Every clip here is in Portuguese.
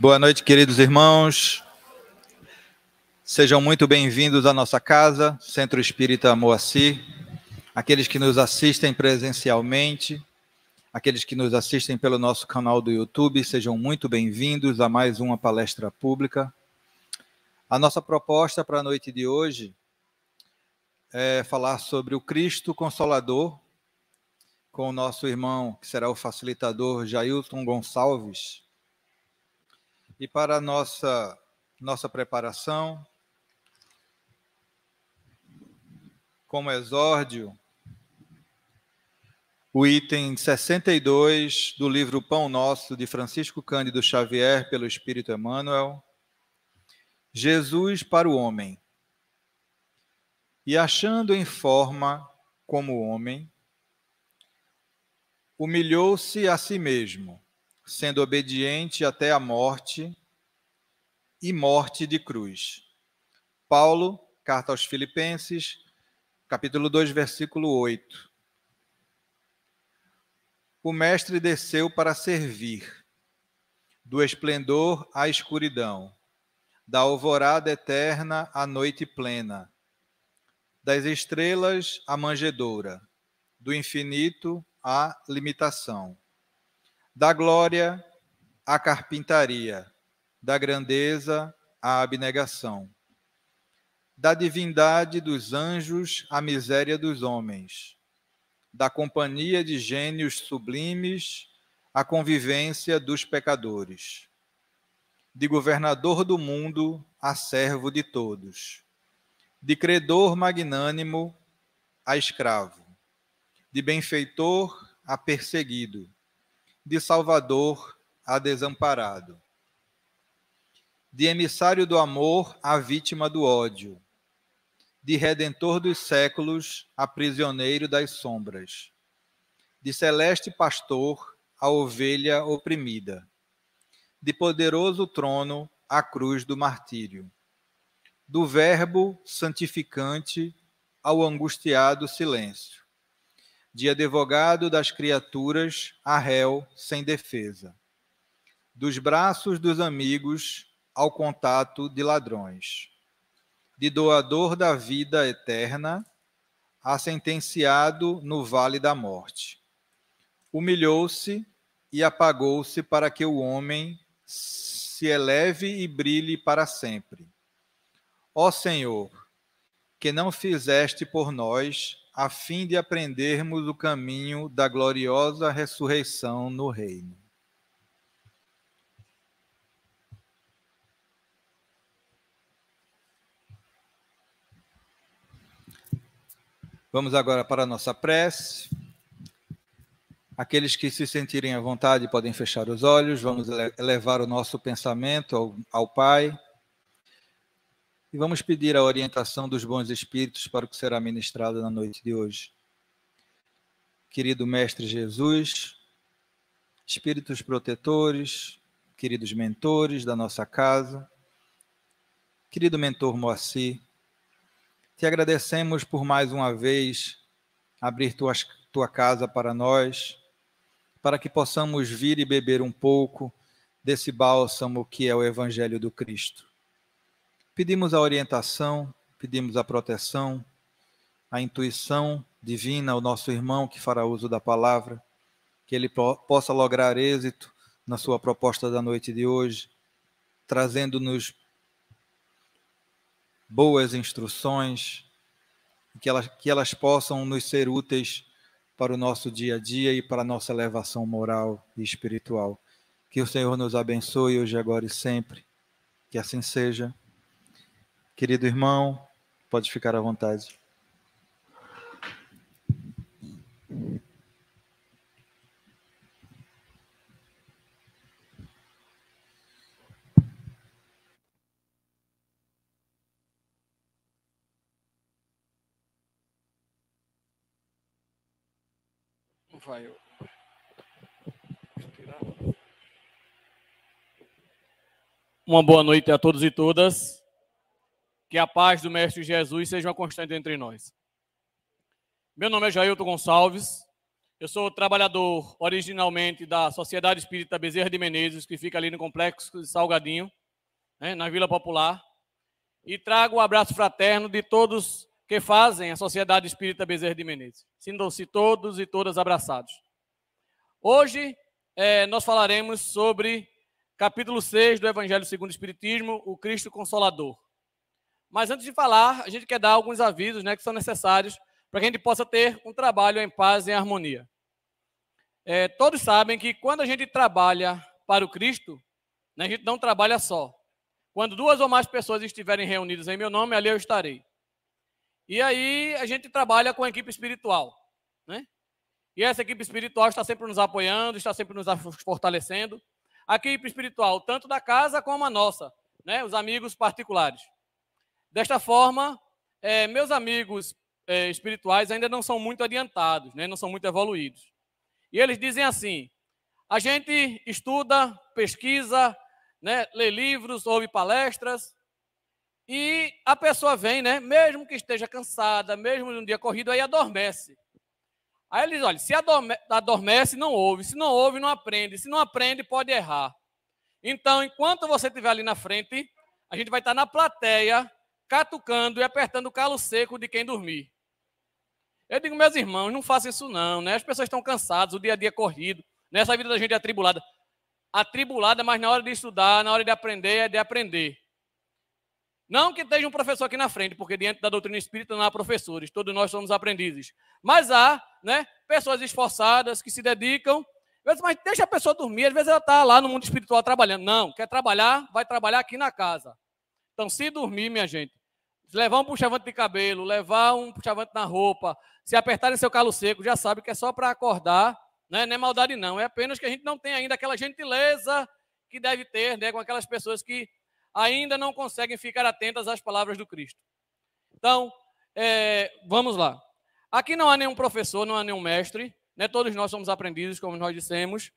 Boa noite, queridos irmãos. Sejam muito bem-vindos à nossa casa, Centro Espírita Moacir. Aqueles que nos assistem presencialmente, aqueles que nos assistem pelo nosso canal do YouTube, sejam muito bem-vindos a mais uma palestra pública. A nossa proposta para a noite de hoje é falar sobre o Cristo Consolador, com o nosso irmão, que será o facilitador Jailton Gonçalves, e para a nossa, nossa preparação, como exórdio, o item 62 do livro Pão Nosso de Francisco Cândido Xavier, pelo Espírito Emmanuel. Jesus para o homem. E achando em forma como homem, humilhou-se a si mesmo sendo obediente até a morte e morte de cruz. Paulo, carta aos Filipenses, capítulo 2, versículo 8. O mestre desceu para servir, do esplendor à escuridão, da alvorada eterna à noite plena, das estrelas à manjedoura, do infinito à limitação. Da glória à carpintaria, da grandeza à abnegação. Da divindade dos anjos à miséria dos homens. Da companhia de gênios sublimes à convivência dos pecadores. De governador do mundo a servo de todos. De credor magnânimo a escravo. De benfeitor a perseguido de Salvador a desamparado. De emissário do amor a vítima do ódio. De redentor dos séculos a prisioneiro das sombras. De celeste pastor a ovelha oprimida. De poderoso trono a cruz do martírio. Do Verbo santificante ao angustiado silêncio de advogado das criaturas a réu sem defesa, dos braços dos amigos ao contato de ladrões, de doador da vida eterna a sentenciado no vale da morte. Humilhou-se e apagou-se para que o homem se eleve e brilhe para sempre. Ó Senhor, que não fizeste por nós a fim de aprendermos o caminho da gloriosa ressurreição no reino. Vamos agora para a nossa prece. Aqueles que se sentirem à vontade podem fechar os olhos, vamos levar o nosso pensamento ao, ao Pai e vamos pedir a orientação dos bons espíritos para o que será ministrado na noite de hoje. Querido Mestre Jesus, espíritos protetores, queridos mentores da nossa casa, querido mentor Moacir, te agradecemos por mais uma vez abrir tua casa para nós, para que possamos vir e beber um pouco desse bálsamo que é o Evangelho do Cristo. Pedimos a orientação, pedimos a proteção, a intuição divina ao nosso irmão que fará uso da palavra, que ele possa lograr êxito na sua proposta da noite de hoje, trazendo-nos boas instruções, que elas, que elas possam nos ser úteis para o nosso dia a dia e para a nossa elevação moral e espiritual. Que o Senhor nos abençoe hoje, agora e sempre. Que assim seja. Querido irmão, pode ficar à vontade. Vai, Uma boa noite a todos e todas. Que a paz do Mestre Jesus seja uma constante entre nós. Meu nome é Jailton Gonçalves. Eu sou trabalhador originalmente da Sociedade Espírita Bezerra de Menezes, que fica ali no Complexo de Salgadinho, né, na Vila Popular. E trago o um abraço fraterno de todos que fazem a Sociedade Espírita Bezerra de Menezes. Sintam-se todos e todas abraçados. Hoje é, nós falaremos sobre capítulo 6 do Evangelho segundo o Espiritismo, o Cristo Consolador. Mas antes de falar, a gente quer dar alguns avisos né, que são necessários para que a gente possa ter um trabalho em paz e em harmonia. É, todos sabem que quando a gente trabalha para o Cristo, né, a gente não trabalha só. Quando duas ou mais pessoas estiverem reunidas em meu nome, ali eu estarei. E aí a gente trabalha com a equipe espiritual. Né? E essa equipe espiritual está sempre nos apoiando, está sempre nos fortalecendo. A equipe espiritual, tanto da casa como a nossa, né? os amigos particulares. Desta forma, é, meus amigos é, espirituais ainda não são muito adiantados, né? não são muito evoluídos. E eles dizem assim: a gente estuda, pesquisa, né? lê livros, ouve palestras, e a pessoa vem, né? mesmo que esteja cansada, mesmo num dia corrido, aí adormece. Aí eles olha, se adormece, não ouve. Se não ouve, não aprende. Se não aprende, pode errar. Então, enquanto você estiver ali na frente, a gente vai estar na plateia catucando e apertando o calo seco de quem dormir. Eu digo, meus irmãos, não façam isso não, né? As pessoas estão cansadas, o dia a dia é corrido, nessa né? vida da gente é atribulada. Atribulada, mas na hora de estudar, na hora de aprender, é de aprender. Não que esteja um professor aqui na frente, porque diante da doutrina espírita não há professores, todos nós somos aprendizes. Mas há né, pessoas esforçadas que se dedicam. mas deixa a pessoa dormir, às vezes ela está lá no mundo espiritual trabalhando. Não, quer trabalhar, vai trabalhar aqui na casa. Então, se dormir, minha gente, levar um puxavante de cabelo, levar um puxavante na roupa, se apertar em seu calo seco, já sabe que é só para acordar, né? não é maldade não, é apenas que a gente não tem ainda aquela gentileza que deve ter né? com aquelas pessoas que ainda não conseguem ficar atentas às palavras do Cristo. Então, é, vamos lá. Aqui não há nenhum professor, não há nenhum mestre, né? todos nós somos aprendizes, como nós dissemos.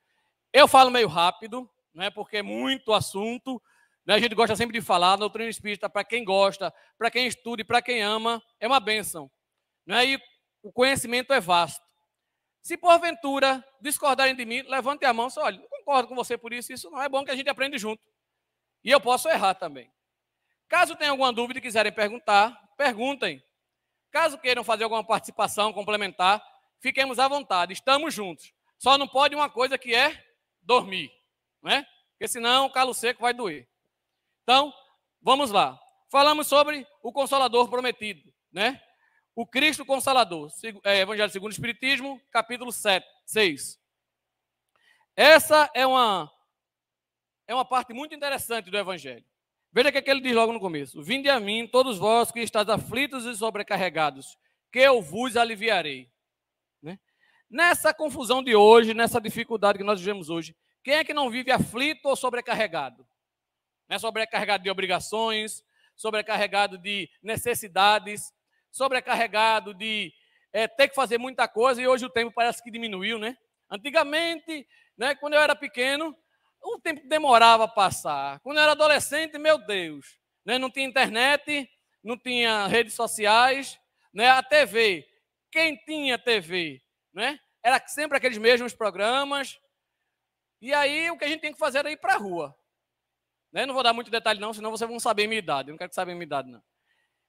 Eu falo meio rápido, né? porque é muito assunto, né? A gente gosta sempre de falar, doutrina espírita, para quem gosta, para quem estuda e para quem ama, é uma bênção. Né? E o conhecimento é vasto. Se porventura discordarem de mim, levante a mão e olha, concordo com você por isso, isso não é bom que a gente aprende junto. E eu posso errar também. Caso tenham alguma dúvida e quiserem perguntar, perguntem. Caso queiram fazer alguma participação complementar, fiquemos à vontade, estamos juntos. Só não pode uma coisa que é dormir, né? Porque senão o calo seco vai doer. Então, vamos lá. Falamos sobre o Consolador prometido, né? O Cristo Consolador, é, Evangelho segundo o Espiritismo, capítulo 7, 6. Essa é uma, é uma parte muito interessante do Evangelho. Veja o que, é que ele diz logo no começo: Vinde a mim, todos vós que estáis aflitos e sobrecarregados, que eu vos aliviarei. Né? Nessa confusão de hoje, nessa dificuldade que nós vivemos hoje, quem é que não vive aflito ou sobrecarregado? né? sobrecarregado de obrigações, sobrecarregado de necessidades, sobrecarregado de é, ter que fazer muita coisa, e hoje o tempo parece que diminuiu, né? Antigamente, né, quando eu era pequeno, o tempo demorava a passar. Quando eu era adolescente, meu Deus, né, não tinha internet, não tinha redes sociais, né, a TV. Quem tinha TV? Né? Era sempre aqueles mesmos programas. E aí o que a gente tem que fazer era ir para a rua. Né? Não vou dar muito detalhe, não, senão vocês vão saber minha idade. Eu não quero que a minha idade, não.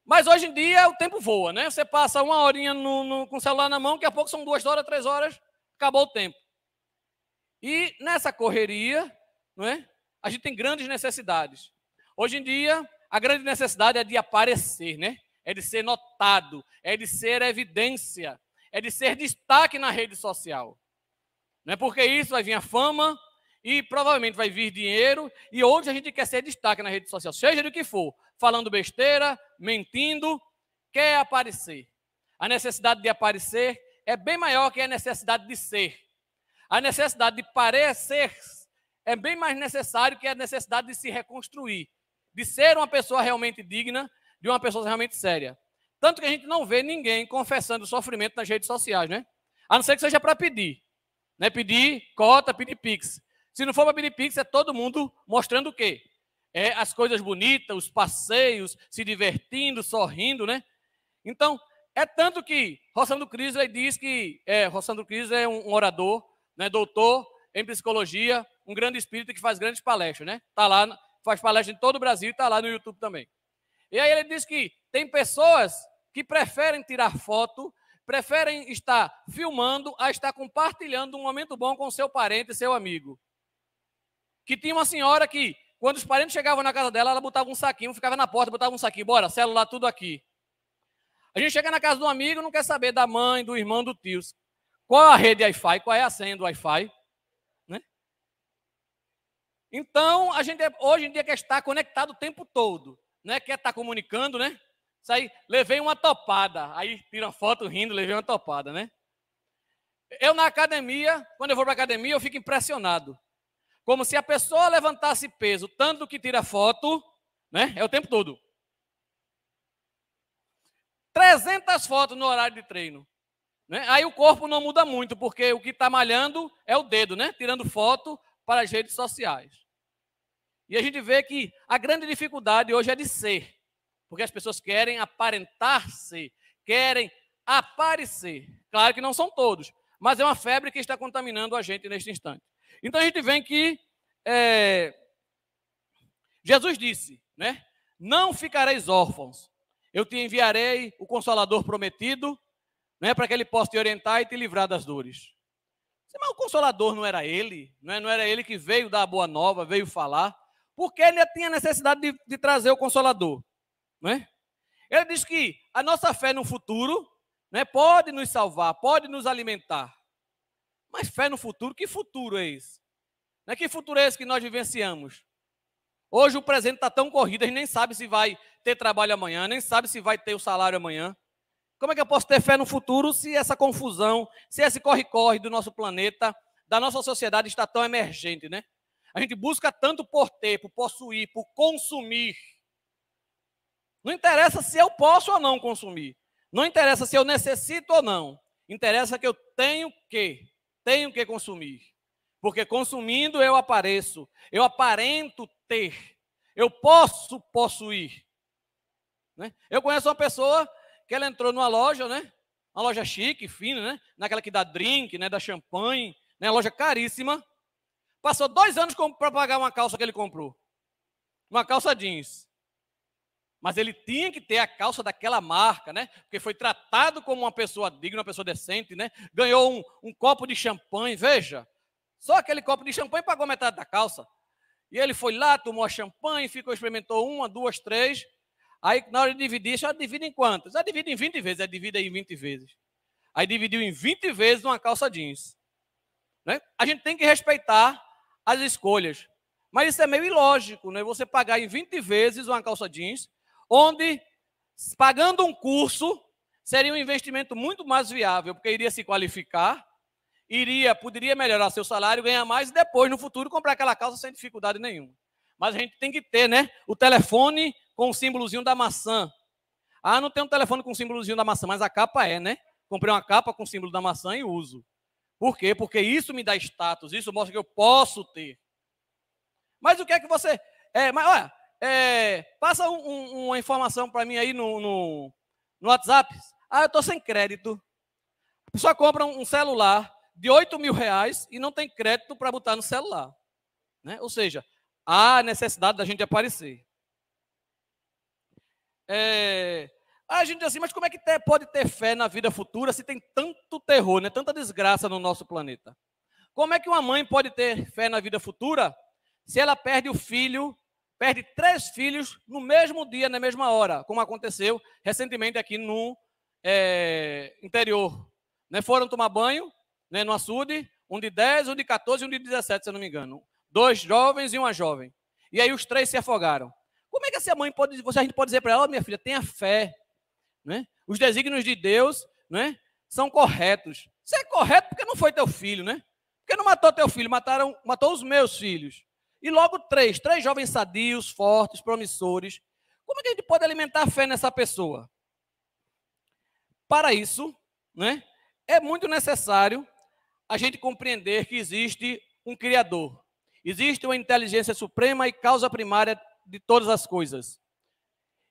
Mas hoje em dia o tempo voa, né? Você passa uma horinha no, no, com o celular na mão, daqui a pouco são duas horas, três horas, acabou o tempo. E nessa correria, não é? A gente tem grandes necessidades. Hoje em dia, a grande necessidade é de aparecer, né? É de ser notado, é de ser evidência, é de ser destaque na rede social. Não é porque isso vai vir a fama, e provavelmente vai vir dinheiro e hoje a gente quer ser destaque na rede social, seja do que for, falando besteira, mentindo, quer aparecer. A necessidade de aparecer é bem maior que a necessidade de ser. A necessidade de parecer é bem mais necessário que a necessidade de se reconstruir, de ser uma pessoa realmente digna, de uma pessoa realmente séria. Tanto que a gente não vê ninguém confessando sofrimento nas redes sociais, né? A não ser que seja para pedir. Né? Pedir cota, pedir pix. Se não for para Pix, é todo mundo mostrando o quê? É as coisas bonitas, os passeios, se divertindo, sorrindo, né? Então, é tanto que Rossandro Cris diz que... É, Rossandro é um, um orador, né, doutor em psicologia, um grande espírito que faz grandes palestras, né? Tá lá, faz palestra em todo o Brasil e está lá no YouTube também. E aí ele diz que tem pessoas que preferem tirar foto, preferem estar filmando a estar compartilhando um momento bom com seu parente, seu amigo que tinha uma senhora que, quando os parentes chegavam na casa dela, ela botava um saquinho, ficava na porta, botava um saquinho, bora, celular, tudo aqui. A gente chega na casa de um amigo, não quer saber da mãe, do irmão, do tio. Qual é a rede Wi-Fi? Qual é a senha do Wi-Fi? Né? Então, a gente é, hoje em dia quer estar conectado o tempo todo, né? Quer estar comunicando, né? Isso aí, levei uma topada. Aí uma foto rindo, levei uma topada, né? Eu na academia, quando eu vou para academia, eu fico impressionado. Como se a pessoa levantasse peso tanto que tira foto, né? É o tempo todo. 300 fotos no horário de treino. Né? Aí o corpo não muda muito, porque o que está malhando é o dedo, né? Tirando foto para as redes sociais. E a gente vê que a grande dificuldade hoje é de ser. Porque as pessoas querem aparentar-se, querem aparecer. Claro que não são todos, mas é uma febre que está contaminando a gente neste instante. Então a gente vê que é, Jesus disse, né? Não ficareis órfãos. Eu te enviarei o consolador prometido, né, para que ele possa te orientar e te livrar das dores. Mas o consolador não era ele, né? não era ele que veio dar a boa nova, veio falar, porque ele tinha necessidade de, de trazer o consolador. Né? Ele diz que a nossa fé no futuro né, pode nos salvar, pode nos alimentar. Mas fé no futuro, que futuro é esse? é Que futuro é esse que nós vivenciamos? Hoje o presente está tão corrido, a gente nem sabe se vai ter trabalho amanhã, nem sabe se vai ter o salário amanhã. Como é que eu posso ter fé no futuro se essa confusão, se esse corre-corre do nosso planeta, da nossa sociedade está tão emergente, né? A gente busca tanto por ter, por possuir, por consumir. Não interessa se eu posso ou não consumir. Não interessa se eu necessito ou não. Interessa que eu tenho que. Tenho que consumir. Porque consumindo eu apareço, eu aparento ter, eu posso possuir. Né? Eu conheço uma pessoa que ela entrou numa loja, né? Uma loja chique, fina, né? Naquela que dá drink, né? Da champanhe, né? Loja caríssima. Passou dois anos para pagar uma calça que ele comprou. Uma calça jeans. Mas ele tinha que ter a calça daquela marca, né? Porque foi tratado como uma pessoa digna, uma pessoa decente, né? Ganhou um, um copo de champanhe, veja. Só aquele copo de champanhe pagou metade da calça. E ele foi lá, tomou a champanhe, ficou, experimentou uma, duas, três. Aí, na hora de dividir, já divide em quantas? Já divide em 20 vezes, já é divide em 20 vezes. Aí dividiu em 20 vezes uma calça jeans. Né? A gente tem que respeitar as escolhas. Mas isso é meio ilógico, né? Você pagar em 20 vezes uma calça jeans onde, pagando um curso, seria um investimento muito mais viável, porque iria se qualificar, iria, poderia melhorar seu salário, ganhar mais e depois, no futuro, comprar aquela casa sem dificuldade nenhuma. Mas a gente tem que ter, né? O telefone com o símbolozinho da maçã. Ah, não tem um telefone com o símbolozinho da maçã, mas a capa é, né? Comprei uma capa com o símbolo da maçã e uso. Por quê? Porque isso me dá status, isso mostra que eu posso ter. Mas o que é que você. É, mas olha, é, passa um, um, uma informação para mim aí no, no, no, WhatsApp. Ah, eu estou sem crédito. A pessoa compra um celular de 8 mil reais e não tem crédito para botar no celular. Né? Ou seja, há necessidade da gente aparecer. É, a gente diz assim, mas como é que ter, pode ter fé na vida futura se tem tanto terror, né? tanta desgraça no nosso planeta? Como é que uma mãe pode ter fé na vida futura se ela perde o filho perde três filhos no mesmo dia, na mesma hora, como aconteceu recentemente aqui no é, interior. Né? Foram tomar banho né, no açude, um de 10, um de 14 e um de 17, se eu não me engano. Dois jovens e uma jovem. E aí os três se afogaram. Como é que essa mãe pode, você a gente pode dizer para ela, oh, minha filha, tenha fé, né? Os desígnios de Deus, né, são corretos. Você é correto porque não foi teu filho, né? Porque não matou teu filho, mataram, matou os meus filhos. E logo três, três jovens sadios, fortes, promissores. Como é que a gente pode alimentar a fé nessa pessoa? Para isso, né, é muito necessário a gente compreender que existe um Criador. Existe uma inteligência suprema e causa primária de todas as coisas.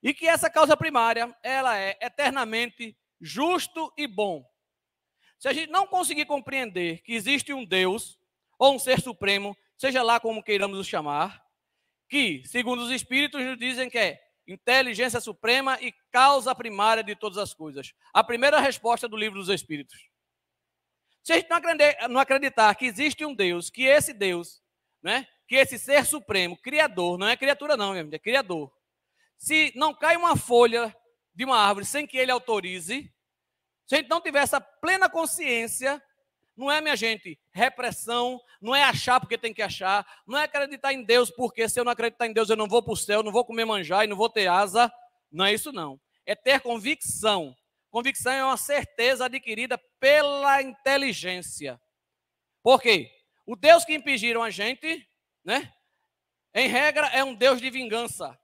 E que essa causa primária, ela é eternamente justo e bom. Se a gente não conseguir compreender que existe um Deus ou um ser supremo seja lá como queiramos o chamar, que, segundo os Espíritos, nos dizem que é inteligência suprema e causa primária de todas as coisas. A primeira resposta do livro dos Espíritos. Se a gente não acreditar que existe um Deus, que esse Deus, né, que esse ser supremo, criador, não é criatura não, minha amiga, é criador. Se não cai uma folha de uma árvore sem que ele autorize, se a gente não tiver essa plena consciência não é, minha gente, repressão, não é achar porque tem que achar, não é acreditar em Deus porque se eu não acreditar em Deus eu não vou para o céu, não vou comer manjar e não vou ter asa. Não é isso, não. É ter convicção. Convicção é uma certeza adquirida pela inteligência. Por quê? O Deus que impingiram a gente, né? Em regra, é um Deus de vingança.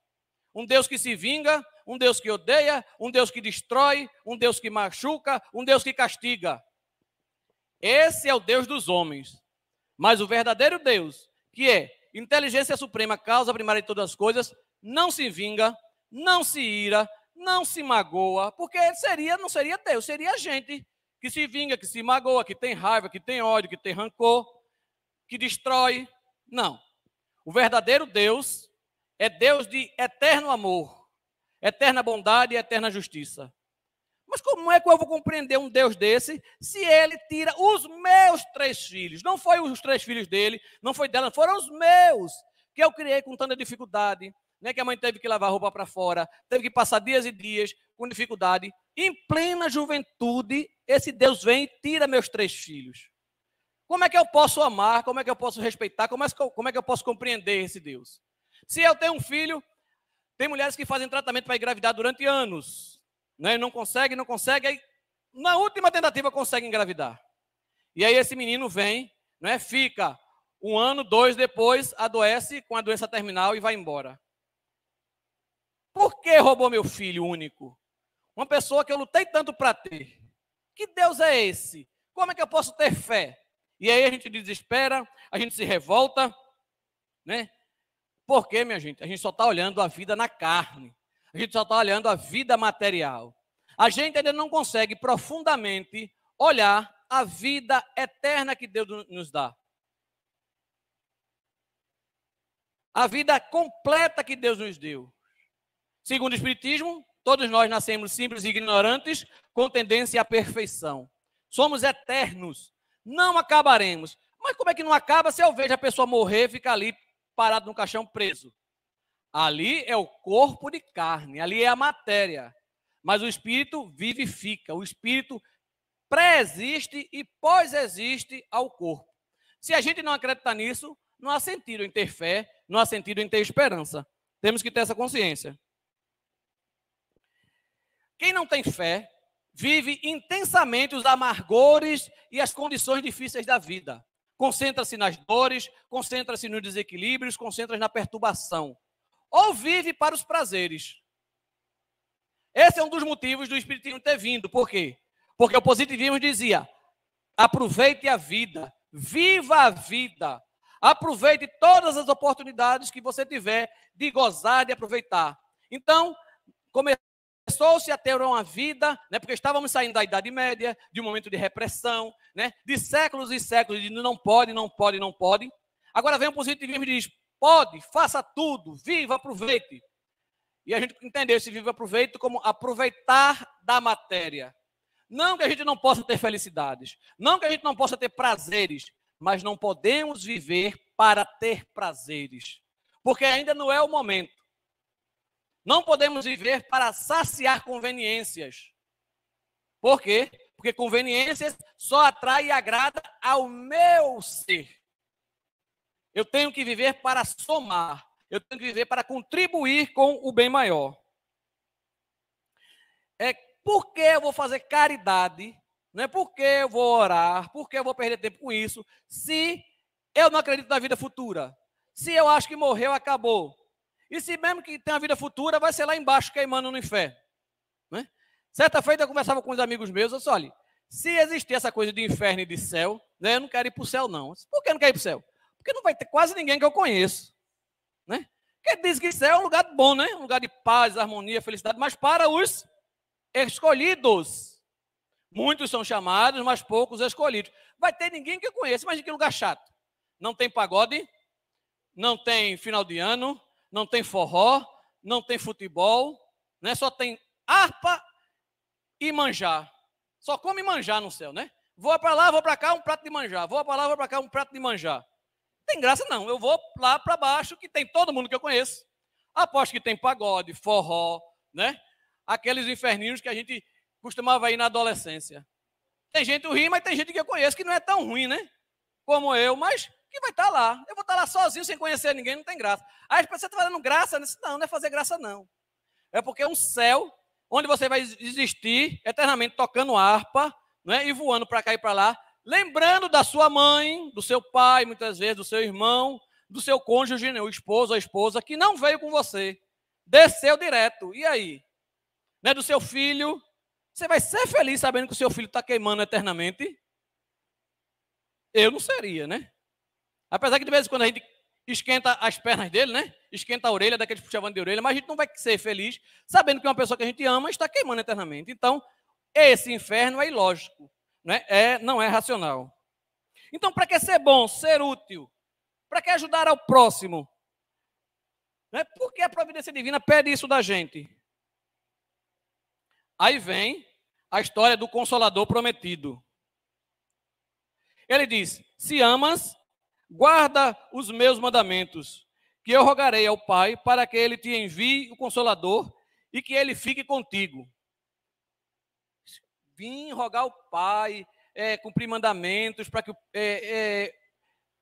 Um Deus que se vinga, um Deus que odeia, um Deus que destrói, um Deus que machuca, um Deus que castiga. Esse é o Deus dos homens. Mas o verdadeiro Deus, que é inteligência suprema, causa primária de todas as coisas, não se vinga, não se ira, não se magoa, porque seria, não seria Deus, seria a gente que se vinga, que se magoa, que tem raiva, que tem ódio, que tem rancor, que destrói. Não. O verdadeiro Deus é Deus de eterno amor, eterna bondade e eterna justiça. Mas como é que eu vou compreender um Deus desse se ele tira os meus três filhos? Não foi os três filhos dele, não foi dela, foram os meus que eu criei com tanta dificuldade, né? Que a mãe teve que lavar roupa para fora, teve que passar dias e dias com dificuldade. Em plena juventude, esse Deus vem e tira meus três filhos. Como é que eu posso amar? Como é que eu posso respeitar? Como é, como é que eu posso compreender esse Deus? Se eu tenho um filho, tem mulheres que fazem tratamento para engravidar durante anos. Né? Não consegue, não consegue. Aí, na última tentativa, consegue engravidar. E aí esse menino vem, né? fica um ano, dois depois, adoece com a doença terminal e vai embora. Por que roubou meu filho único? Uma pessoa que eu lutei tanto para ter. Que Deus é esse? Como é que eu posso ter fé? E aí a gente desespera, a gente se revolta, né? que minha gente, a gente só está olhando a vida na carne. A gente só está olhando a vida material. A gente ainda não consegue profundamente olhar a vida eterna que Deus nos dá. A vida completa que Deus nos deu. Segundo o Espiritismo, todos nós nascemos simples e ignorantes, com tendência à perfeição. Somos eternos, não acabaremos. Mas como é que não acaba se eu vejo a pessoa morrer e ficar ali parado num caixão preso? Ali é o corpo de carne, ali é a matéria. Mas o espírito vivifica, o espírito pré-existe e pós-existe ao corpo. Se a gente não acredita nisso, não há sentido em ter fé, não há sentido em ter esperança. Temos que ter essa consciência. Quem não tem fé vive intensamente os amargores e as condições difíceis da vida. Concentra-se nas dores, concentra-se nos desequilíbrios, concentra-se na perturbação ou vive para os prazeres. Esse é um dos motivos do Espiritismo ter vindo. Por quê? Porque o positivismo dizia: aproveite a vida, viva a vida, aproveite todas as oportunidades que você tiver de gozar, de aproveitar. Então, começou-se a ter uma vida, né, porque estávamos saindo da Idade Média, de um momento de repressão, né, de séculos e séculos de não pode, não pode, não pode. Agora vem o positivismo e diz: Pode, faça tudo, viva, aproveite. E a gente entendeu esse viva, aproveite como aproveitar da matéria. Não que a gente não possa ter felicidades, não que a gente não possa ter prazeres, mas não podemos viver para ter prazeres, porque ainda não é o momento. Não podemos viver para saciar conveniências. Por quê? Porque conveniências só atrai e agrada ao meu ser. Eu tenho que viver para somar. Eu tenho que viver para contribuir com o bem maior. É por que eu vou fazer caridade? Não é por que eu vou orar? Por que eu vou perder tempo com isso? Se eu não acredito na vida futura. Se eu acho que morreu, acabou. E se mesmo que tenha vida futura, vai ser lá embaixo queimando no inferno. Né? Certa feita eu conversava com uns amigos meus, eu disse, olha, se existir essa coisa de inferno e de céu, né, eu não quero ir para o céu não. Disse, por que não quer ir para o céu? Porque não vai ter quase ninguém que eu conheço. Né? Porque diz que céu é um lugar bom, né? Um lugar de paz, harmonia, felicidade, mas para os escolhidos. Muitos são chamados, mas poucos escolhidos. Vai ter ninguém que eu conheça, mas de que lugar chato. Não tem pagode, não tem final de ano, não tem forró, não tem futebol, né? Só tem harpa e manjar. Só come manjar no céu, né? Vou para lá, vou para cá, um prato de manjar. Vou para lá, vou para cá, um prato de manjar. Tem graça não. Eu vou lá para baixo, que tem todo mundo que eu conheço. Aposto que tem pagode, forró, né? Aqueles inferninhos que a gente costumava ir na adolescência. Tem gente ruim, mas tem gente que eu conheço que não é tão ruim, né? Como eu, mas que vai estar tá lá. Eu vou estar tá lá sozinho, sem conhecer ninguém, não tem graça. Aí você está fazendo graça, né? não, não é fazer graça, não. É porque é um céu onde você vai existir eternamente tocando harpa né, e voando para cá e para lá, Lembrando da sua mãe, do seu pai, muitas vezes, do seu irmão, do seu cônjuge, né, o esposo, a esposa, que não veio com você. Desceu direto. E aí? Né, do seu filho. Você vai ser feliz sabendo que o seu filho está queimando eternamente? Eu não seria, né? Apesar que de vez em quando a gente esquenta as pernas dele, né? Esquenta a orelha, daqueles puxavando de orelha, mas a gente não vai ser feliz sabendo que uma pessoa que a gente ama está queimando eternamente. Então, esse inferno é ilógico né, é, não é racional. Então, para que ser bom, ser útil? Para que ajudar ao próximo? Né? Por que a providência divina pede isso da gente? Aí vem a história do consolador prometido. Ele diz: Se amas, guarda os meus mandamentos, que eu rogarei ao Pai para que ele te envie o consolador e que ele fique contigo vim rogar ao Pai, é, cumprir mandamentos, para que é, é,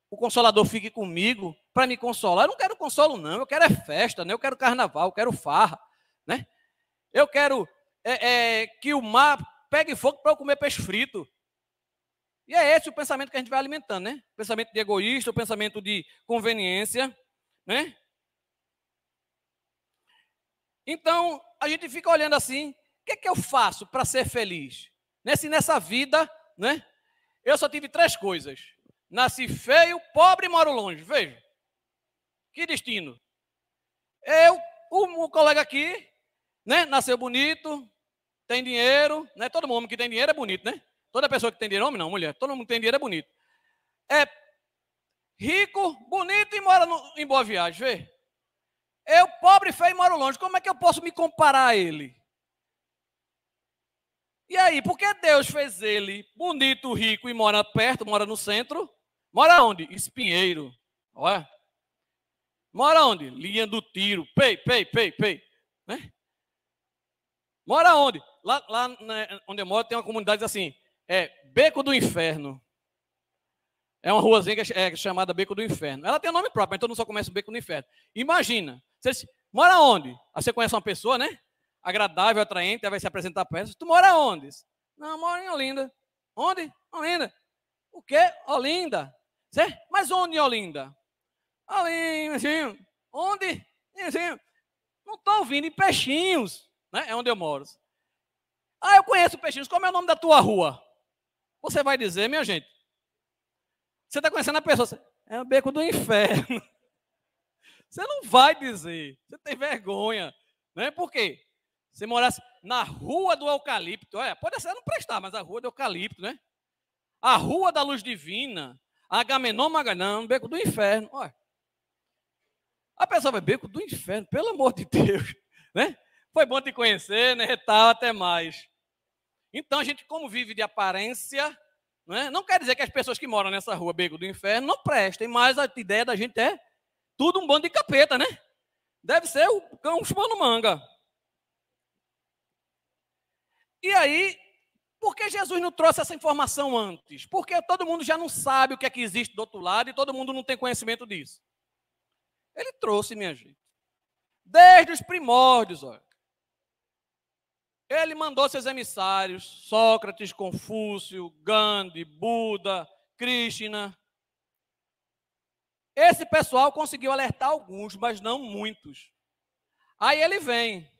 o Consolador fique comigo, para me consolar. Eu não quero consolo, não. Eu quero é festa, né? eu quero carnaval, eu quero farra. Né? Eu quero é, é, que o mar pegue fogo para eu comer peixe frito. E é esse o pensamento que a gente vai alimentando, né? O pensamento de egoísta, o pensamento de conveniência, né? Então, a gente fica olhando assim, que é que eu faço para ser feliz? Nesse, nessa vida, né? Eu só tive três coisas. Nasci feio, pobre e moro longe. Veja. Que destino. Eu, o, colega aqui, né? Nasceu bonito, tem dinheiro, né? Todo homem que tem dinheiro é bonito, né? Toda pessoa que tem dinheiro, homem não, mulher, todo mundo que tem dinheiro é bonito. É rico, bonito e mora no, em boa viagem, vê? Eu, pobre, feio e moro longe. Como é que eu posso me comparar a ele? E aí, por que Deus fez ele bonito, rico e mora perto, mora no centro? Mora onde? Espinheiro. Olha. É? Mora onde? Linha do tiro. Pei, pei, pei, pei. Né? Mora onde? Lá, lá né, onde eu moro tem uma comunidade assim, é Beco do Inferno. É uma ruazinha que é, é chamada Beco do Inferno. Ela tem um nome próprio, então não só começa o Beco do Inferno. Imagina, você mora onde? Aí ah, você conhece uma pessoa, né? agradável, atraente, ela vai se apresentar para ela. Tu mora onde? Não, moro em Olinda. Onde? Olinda. O quê? Olinda. Certo? Mas onde em Olinda? Olinda, Onde? Não estou ouvindo, em Peixinhos, né? É onde eu moro. Ah, eu conheço Peixinhos, como é o nome da tua rua? Você vai dizer, minha gente. Você está conhecendo a pessoa, é o beco do inferno. Você não vai dizer, você tem vergonha. Né? Por quê? Você morasse na Rua do Eucalipto, olha, é, pode ser não prestar, mas a Rua do Eucalipto, né? A Rua da Luz Divina, Agamenon Maganão, Beco do Inferno, olha. A pessoa vai, Beco do Inferno, pelo amor de Deus, né? Foi bom te conhecer, né? Tal, até mais. Então, a gente, como vive de aparência, né? não quer dizer que as pessoas que moram nessa rua, Beco do Inferno, não prestem, mas a ideia da gente é tudo um bando de capeta, né? Deve ser o cão chupando manga. E aí, por que Jesus não trouxe essa informação antes? Porque todo mundo já não sabe o que é que existe do outro lado e todo mundo não tem conhecimento disso. Ele trouxe, minha gente. Desde os primórdios, olha. Ele mandou seus emissários, Sócrates, Confúcio, Gandhi, Buda, Krishna. Esse pessoal conseguiu alertar alguns, mas não muitos. Aí ele vem.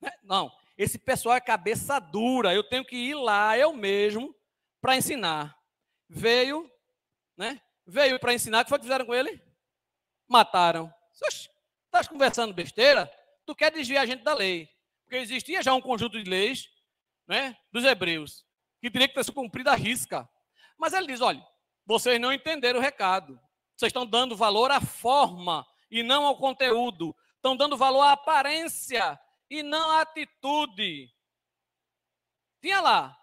Né? Não, esse pessoal é cabeça dura. Eu tenho que ir lá eu mesmo para ensinar. Veio, né? Veio para ensinar. O que foi que fizeram com ele? Mataram. Estás conversando besteira? Tu quer desviar a gente da lei. Porque existia já um conjunto de leis né, dos hebreus que teria que ter se cumprido a risca. Mas ele diz: olha, vocês não entenderam o recado. Vocês estão dando valor à forma e não ao conteúdo. Estão dando valor à aparência e não atitude. Tinha lá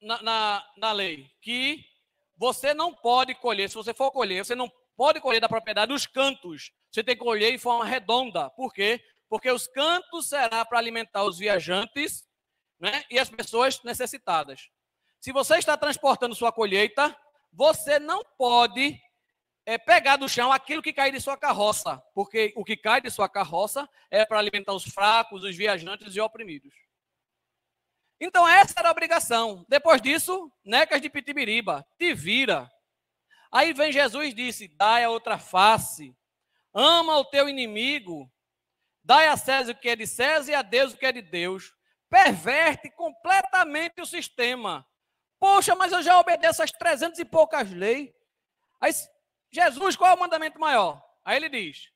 na, na, na, lei que você não pode colher, se você for colher, você não pode colher da propriedade os cantos. Você tem que colher em forma redonda. Por quê? Porque os cantos será para alimentar os viajantes né, e as pessoas necessitadas. Se você está transportando sua colheita, você não pode é pegar do chão aquilo que cai de sua carroça, porque o que cai de sua carroça é para alimentar os fracos, os viajantes e oprimidos. Então essa era a obrigação. Depois disso, necas de Pitibiriba, te vira. Aí vem Jesus e disse: dai a outra face, ama o teu inimigo, dai a César o que é de César e a Deus o que é de Deus. Perverte completamente o sistema. Poxa, mas eu já obedeço as trezentas e poucas leis. Jesus, qual é o mandamento maior? Aí ele diz: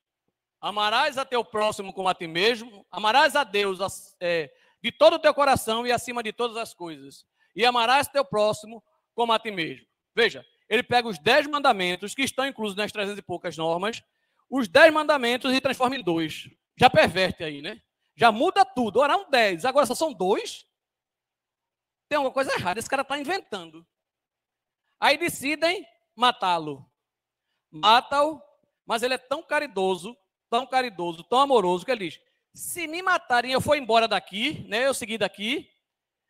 Amarás a teu próximo como a ti mesmo, amarás a Deus é, de todo o teu coração e acima de todas as coisas, e amarás teu próximo como a ti mesmo. Veja, ele pega os dez mandamentos que estão inclusos nas trezentas e poucas normas, os dez mandamentos e transforma em dois. Já perverte aí, né? Já muda tudo. Ora, um dez, agora só são dois. Tem alguma coisa errada, esse cara está inventando. Aí decidem matá-lo mata-o, mas ele é tão caridoso, tão caridoso, tão amoroso, que ele diz: se me matarem, eu for embora daqui, né? Eu segui daqui.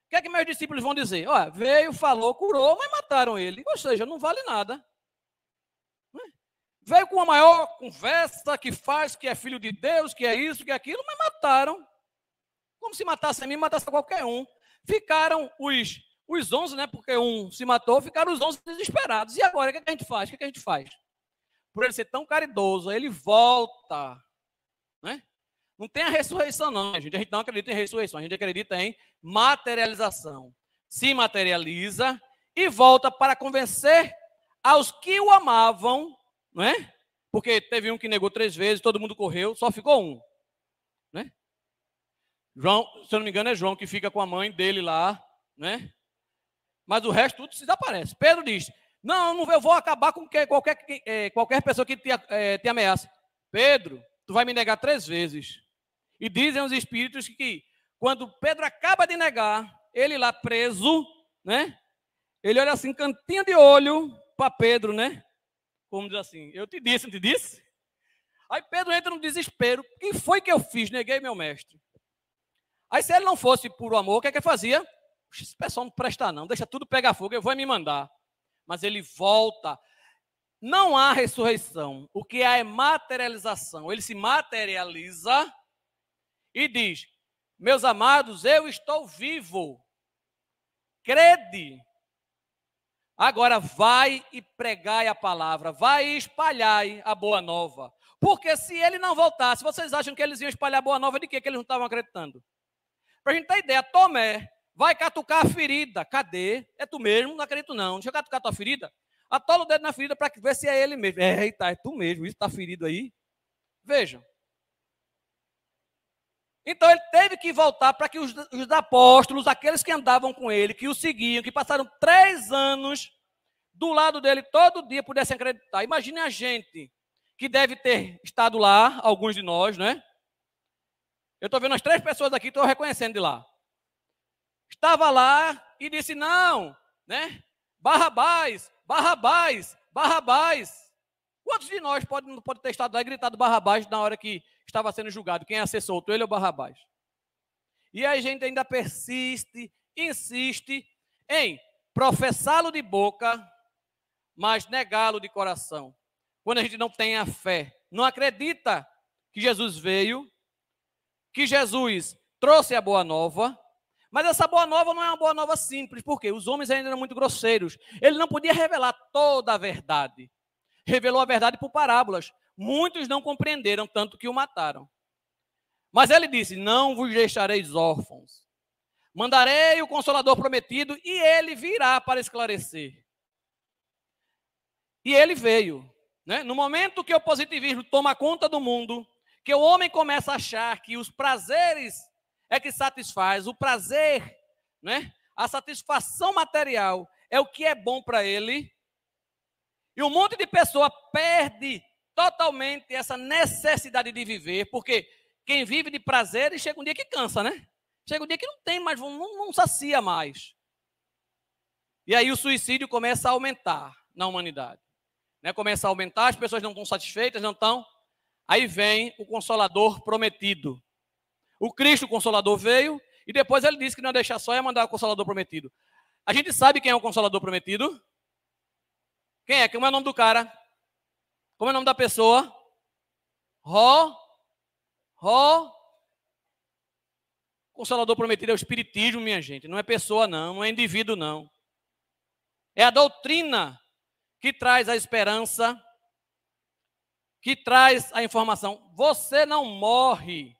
O que é que meus discípulos vão dizer? Ó, veio, falou, curou, mas mataram ele. Ou seja, não vale nada. Né? Veio com a maior conversa que faz, que é filho de Deus, que é isso, que é aquilo, mas mataram. Como se matasse a mim, matasse a qualquer um. Ficaram os, os 11, né? Porque um se matou, ficaram os 11 desesperados. E agora, o que, é que a gente faz? O que, é que a gente faz? por ele ser tão caridoso, ele volta. Né? Não tem a ressurreição, não, a né, gente. A gente não acredita em ressurreição, a gente acredita em materialização. Se materializa e volta para convencer aos que o amavam, não é? Porque teve um que negou três vezes, todo mundo correu, só ficou um. Né? João, se eu não me engano, é João que fica com a mãe dele lá, né? Mas o resto tudo se desaparece. Pedro diz: não, eu vou acabar com qualquer, é, qualquer pessoa que te, é, te ameaça. Pedro, tu vai me negar três vezes. E dizem os espíritos que quando Pedro acaba de negar, ele lá preso, né? Ele olha assim, cantinho de olho para Pedro, né? Como diz assim, eu te disse, não te disse? Aí Pedro entra no desespero. Quem foi que eu fiz? Neguei meu mestre. Aí se ele não fosse por amor, o que é que ele fazia? Esse pessoal não presta não, deixa tudo pegar fogo, eu vou me mandar mas ele volta. Não há ressurreição. O que há é materialização. Ele se materializa e diz: Meus amados, eu estou vivo. Crede. Agora vai e pregai a palavra, vai e espalhai a boa nova. Porque se ele não voltasse, vocês acham que eles iam espalhar a boa nova de quê? Que eles não estavam acreditando. Para a gente ter ideia, Tomé, Vai catucar a ferida. Cadê? É tu mesmo? Não acredito, não. Deixa eu catucar tua ferida. Atola o dedo na ferida para ver se é ele mesmo. É, eita, é tu mesmo. Isso está ferido aí. Vejam. Então ele teve que voltar para que os, os, apóstolos, aqueles que andavam com ele, que o seguiam, que passaram três anos do lado dele todo dia, pudessem acreditar. Imagine a gente que deve ter estado lá, alguns de nós, né? Eu estou vendo as três pessoas aqui, estou reconhecendo de lá estava lá e disse: Não, né? Barrabás, Barrabás, Barrabás. Quantos de nós podem não pode ter estado lá e gritado Barrabás na hora que estava sendo julgado? Quem é acessou, ele ou Barrabás? E a gente ainda persiste, insiste em professá-lo de boca, mas negá-lo de coração. Quando a gente não tem a fé, não acredita que Jesus veio, que Jesus trouxe a boa nova, mas essa boa nova não é uma boa nova simples, porque os homens ainda eram muito grosseiros. Ele não podia revelar toda a verdade. Revelou a verdade por parábolas. Muitos não compreenderam, tanto que o mataram. Mas ele disse: Não vos deixareis órfãos. Mandarei o consolador prometido e ele virá para esclarecer. E ele veio. Né? No momento que o positivismo toma conta do mundo, que o homem começa a achar que os prazeres é que satisfaz. O prazer, né? a satisfação material é o que é bom para ele. E um monte de pessoa perde totalmente essa necessidade de viver, porque quem vive de prazer chega um dia que cansa, né? Chega um dia que não tem mais, não, não sacia mais. E aí o suicídio começa a aumentar na humanidade. Né? Começa a aumentar, as pessoas não estão satisfeitas, não estão. Aí vem o consolador prometido. O Cristo o Consolador veio e depois ele disse que não ia deixar só, ia mandar o Consolador prometido. A gente sabe quem é o Consolador prometido? Quem é? Como é o nome do cara? Como é o nome da pessoa? Ró. Ró. Consolador prometido é o Espiritismo, minha gente. Não é pessoa, não. Não é indivíduo, não. É a doutrina que traz a esperança, que traz a informação. Você não morre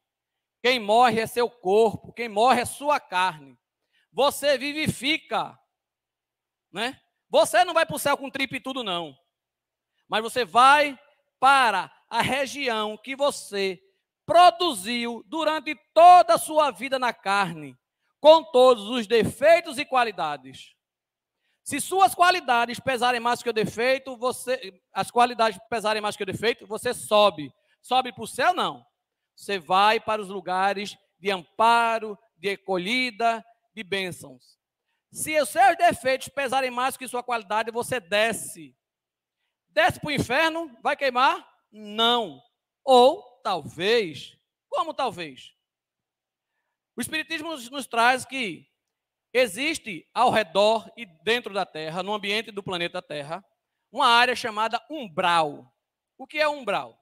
quem morre é seu corpo, quem morre é sua carne. Você vivifica, né? Você não vai para o céu com tripe e tudo, não. Mas você vai para a região que você produziu durante toda a sua vida na carne, com todos os defeitos e qualidades. Se suas qualidades pesarem mais que o defeito, você, as qualidades pesarem mais que o defeito, você sobe. Sobe para o céu, não. Você vai para os lugares de amparo, de acolhida, de bênçãos. Se os seus defeitos pesarem mais que sua qualidade, você desce. Desce para o inferno, vai queimar? Não. Ou talvez, como talvez? O Espiritismo nos, nos traz que existe ao redor e dentro da Terra, no ambiente do planeta Terra, uma área chamada umbral. O que é umbral?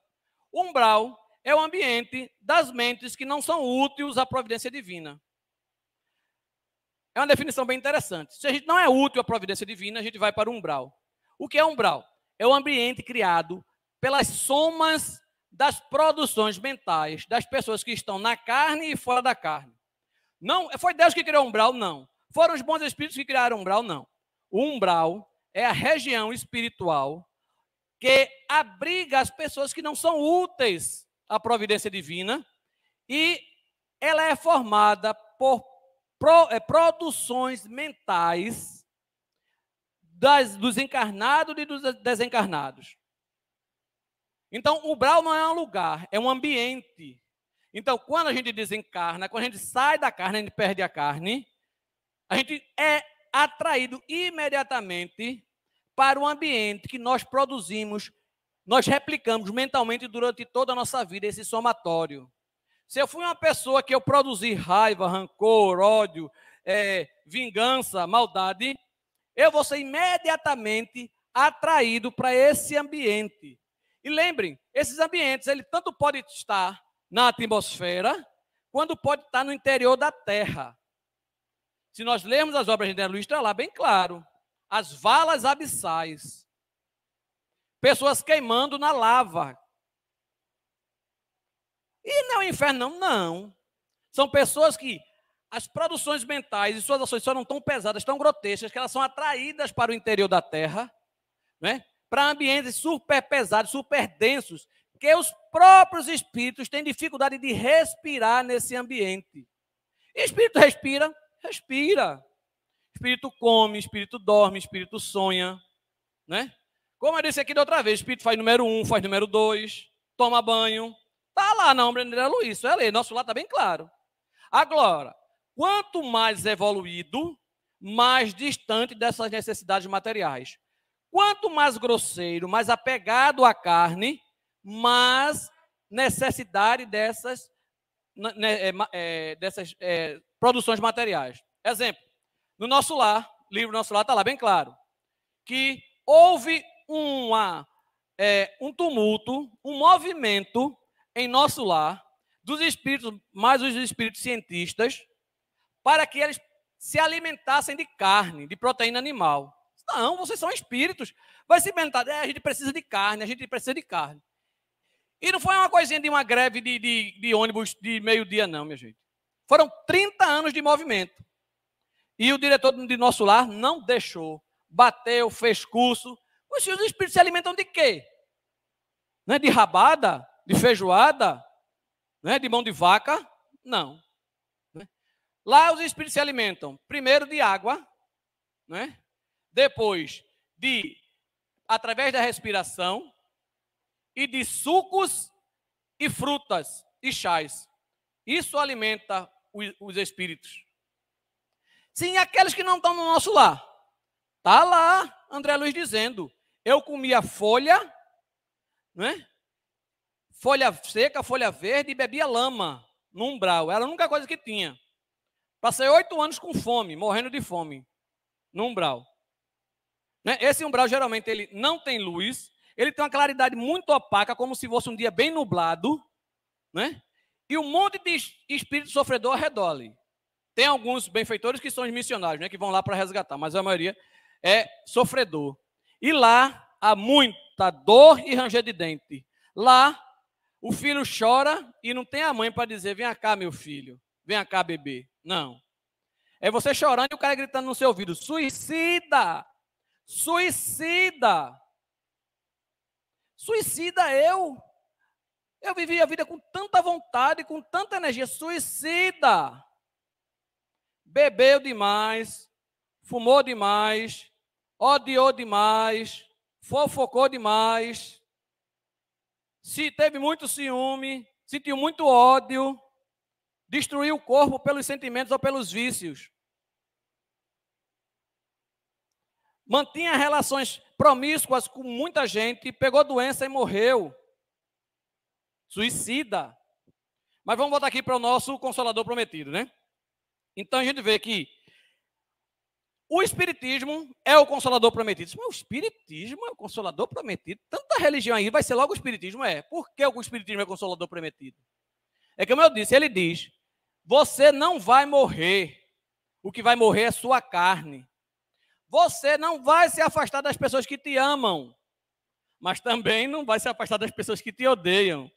Umbral é o ambiente das mentes que não são úteis à providência divina. É uma definição bem interessante. Se a gente não é útil à providência divina, a gente vai para o umbral. O que é umbral? É o ambiente criado pelas somas das produções mentais das pessoas que estão na carne e fora da carne. Não, foi Deus que criou o umbral? Não. Foram os bons espíritos que criaram o umbral? Não. O umbral é a região espiritual que abriga as pessoas que não são úteis a providência divina, e ela é formada por pro, é, produções mentais das, dos encarnados e dos desencarnados. Então, o umbral não é um lugar, é um ambiente. Então, quando a gente desencarna, quando a gente sai da carne, a gente perde a carne, a gente é atraído imediatamente para o ambiente que nós produzimos nós replicamos mentalmente durante toda a nossa vida esse somatório. Se eu fui uma pessoa que eu produzi raiva, rancor, ódio, é, vingança, maldade, eu vou ser imediatamente atraído para esse ambiente. E lembrem, esses ambientes, ele tanto pode estar na atmosfera, quando pode estar no interior da terra. Se nós lermos as obras de André Luiz, está lá bem claro. As valas abissais Pessoas queimando na lava. E não é o inferno, não. não. São pessoas que as produções mentais e suas ações foram tão pesadas, tão grotescas, que elas são atraídas para o interior da terra, né? para ambientes super pesados, super densos, que os próprios espíritos têm dificuldade de respirar nesse ambiente. E espírito respira, respira. Espírito come, espírito dorme, espírito sonha, né? Como eu disse aqui da outra vez, o Espírito faz número um, faz número dois, toma banho. Tá lá não, Brenda Luiz, isso é lei. Nosso lá tá bem claro. Agora, quanto mais evoluído, mais distante dessas necessidades materiais. Quanto mais grosseiro, mais apegado à carne, mais necessidade dessas, né, né é, é, dessas é, produções materiais. Exemplo, no nosso lar, livro nosso lar está lá bem claro, que houve uma, é, um tumulto, um movimento em nosso lar, dos espíritos, mais os espíritos cientistas, para que eles se alimentassem de carne, de proteína animal. Não, vocês são espíritos. Vai se alimentar. É, a gente precisa de carne, a gente precisa de carne. E não foi uma coisinha de uma greve de, de, de ônibus de meio-dia, não, minha gente. Foram 30 anos de movimento. E o diretor de nosso lar não deixou. Bateu, fez curso, os filhos do Espírito se alimentam de quê? Não é de rabada? De feijoada? Não é de mão de vaca? Não. Né? Lá os espíritos se alimentam primeiro de água, né? depois de, através da respiração, e de sucos e frutas e chás. Isso alimenta os espíritos. Sim, aqueles que não estão no nosso lar. Está lá, André Luiz dizendo. Eu comia folha, né? Folha seca, folha verde e bebia lama no umbral. Era a única coisa que tinha. Passei oito anos com fome, morrendo de fome, no umbral. Né? Esse umbral, geralmente, ele não tem luz, ele tem uma claridade muito opaca, como se fosse um dia bem nublado, né? E um monte de espírito sofredor ao redor ali. Tem alguns benfeitores que são os missionários, né? Que vão lá para resgatar, mas a maioria é sofredor. E lá há muita dor e ranger de dente. Lá o filho chora e não tem a mãe para dizer: vem cá, meu filho, vem cá, bebê. Não. É você chorando e o cara gritando no seu ouvido: suicida! Suicida! Suicida eu! Eu vivi a vida com tanta vontade, com tanta energia. Suicida! Bebeu demais, fumou demais, odiou demais, fofocou demais, se teve muito ciúme, sentiu muito ódio, destruiu o corpo pelos sentimentos ou pelos vícios. Mantinha relações promíscuas com muita gente, pegou doença e morreu. Suicida. Mas vamos voltar aqui para o nosso consolador prometido, né? Então a gente vê que o Espiritismo é o Consolador Prometido. Mas o Espiritismo é o Consolador Prometido. Tanta religião aí, vai ser logo o Espiritismo? É. Por que o Espiritismo é o Consolador Prometido? É como eu disse, ele diz: você não vai morrer. O que vai morrer é sua carne. Você não vai se afastar das pessoas que te amam, mas também não vai se afastar das pessoas que te odeiam.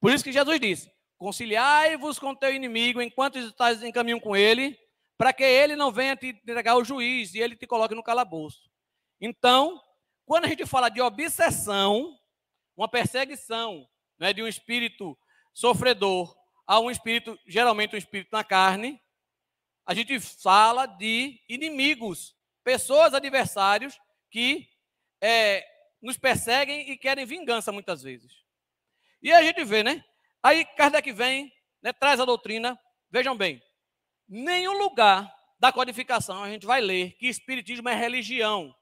Por isso que Jesus disse: Conciliai-vos com teu inimigo enquanto estás em caminho com ele, para que ele não venha te entregar o juiz e ele te coloque no calabouço. Então, quando a gente fala de obsessão, uma perseguição né, de um espírito sofredor a um espírito, geralmente um espírito na carne, a gente fala de inimigos, pessoas adversários que é, nos perseguem e querem vingança muitas vezes. E a gente vê, né? Aí Kardec vem, né, traz a doutrina, vejam bem, Nenhum lugar da codificação a gente vai ler que espiritismo é religião.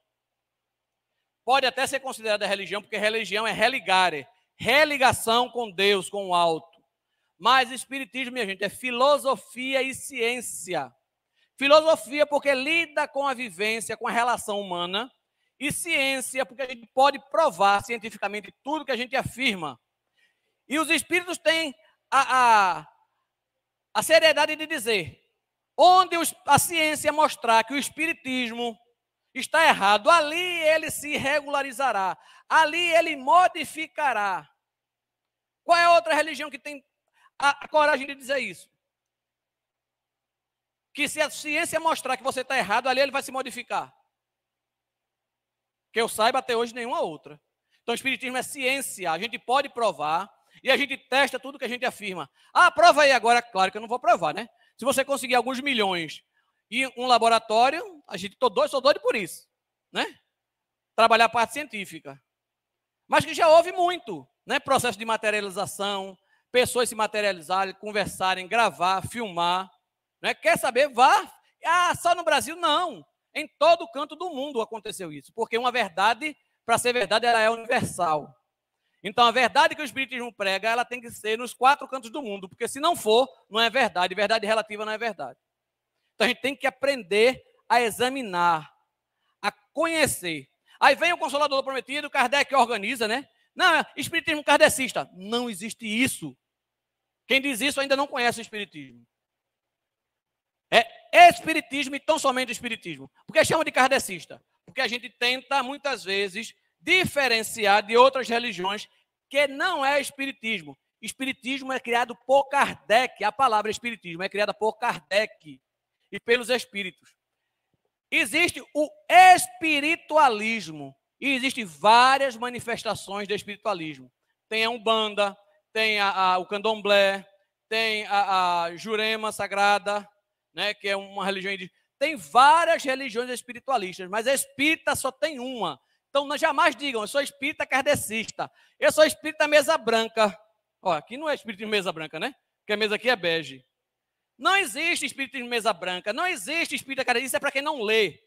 Pode até ser considerada religião, porque religião é religare, religação com Deus, com o alto. Mas espiritismo, minha gente, é filosofia e ciência. Filosofia porque lida com a vivência, com a relação humana, e ciência porque a gente pode provar cientificamente tudo que a gente afirma. E os espíritos têm a, a, a seriedade de dizer: Onde a ciência mostrar que o espiritismo está errado, ali ele se regularizará, ali ele modificará. Qual é a outra religião que tem a, coragem de dizer isso? Que se a ciência mostrar que você está errado, ali ele vai se modificar. Que eu saiba até hoje nenhuma outra. Então, o Espiritismo é ciência, a gente pode provar e a gente testa tudo que a gente afirma. Ah, prova aí agora, claro que eu não vou provar, né? Se você conseguir alguns milhões e um laboratório, a gente tô doido, sou doido por isso, né? Trabalhar a parte científica. Mas que já houve muito, né? Processo de materialização, pessoas se materializarem, conversarem, gravar, filmar, né? Quer saber? Vá. Ah, só no Brasil não. Em todo canto do mundo aconteceu isso, porque uma verdade, para ser verdade, ela é universal. Então, a verdade que o Espiritismo prega, ela tem que ser nos quatro cantos do mundo, porque se não for, não é verdade. Verdade relativa não é verdade. Então, a gente tem que aprender a examinar, a conhecer. Aí vem o Consolador Prometido, Kardec organiza, né? Não, Espiritismo kardecista. Não existe isso. Quem diz isso ainda não conhece o Espiritismo. É Espiritismo e tão somente Espiritismo. Por que chama de kardecista? Porque a gente tenta, muitas vezes, diferenciar de outras religiões, que não é espiritismo. Espiritismo é criado por Kardec, a palavra espiritismo é criada por Kardec e pelos espíritos. Existe o espiritualismo e existem várias manifestações do espiritualismo. Tem a Umbanda, tem a, a, o Candomblé, tem a, a Jurema Sagrada, né, que é uma religião indígena. Tem várias religiões espiritualistas, mas a espírita só tem uma, então, não jamais digam, eu sou espírita kardecista, eu sou espírita mesa branca. Ó, aqui não é espírito de mesa branca, né? Porque a mesa aqui é bege. Não existe espírito de mesa branca, não existe espírita kardecista, isso é para quem não lê.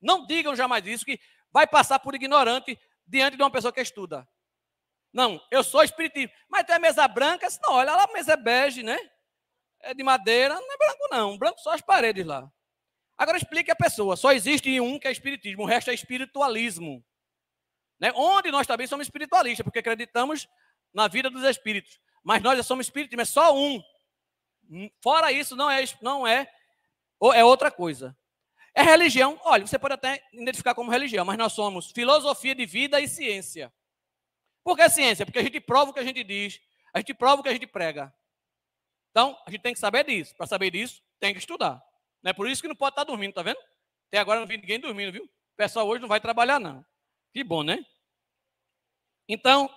Não digam jamais isso, que vai passar por ignorante diante de uma pessoa que estuda. Não, eu sou espiritismo. Mas tu é mesa branca? Não, olha lá, a mesa é bege, né? É de madeira, não é branco não. Branco só as paredes lá. Agora explique a pessoa. Só existe um que é espiritismo, o resto é espiritualismo. Né? Onde nós também somos espiritualistas, porque acreditamos na vida dos espíritos. Mas nós já somos espíritos, mas só um. Hum, fora isso, não é, não é, é outra coisa. É religião. Olha, você pode até identificar como religião, mas nós somos filosofia de vida e ciência. Por que ciência? Porque a gente prova o que a gente diz, a gente prova o que a gente prega. Então, a gente tem que saber disso. Para saber disso, tem que estudar. Não é por isso que não pode estar tá dormindo, tá vendo? Até agora não vi ninguém dormindo, viu? O pessoal hoje não vai trabalhar, não. Que bom, né? Então,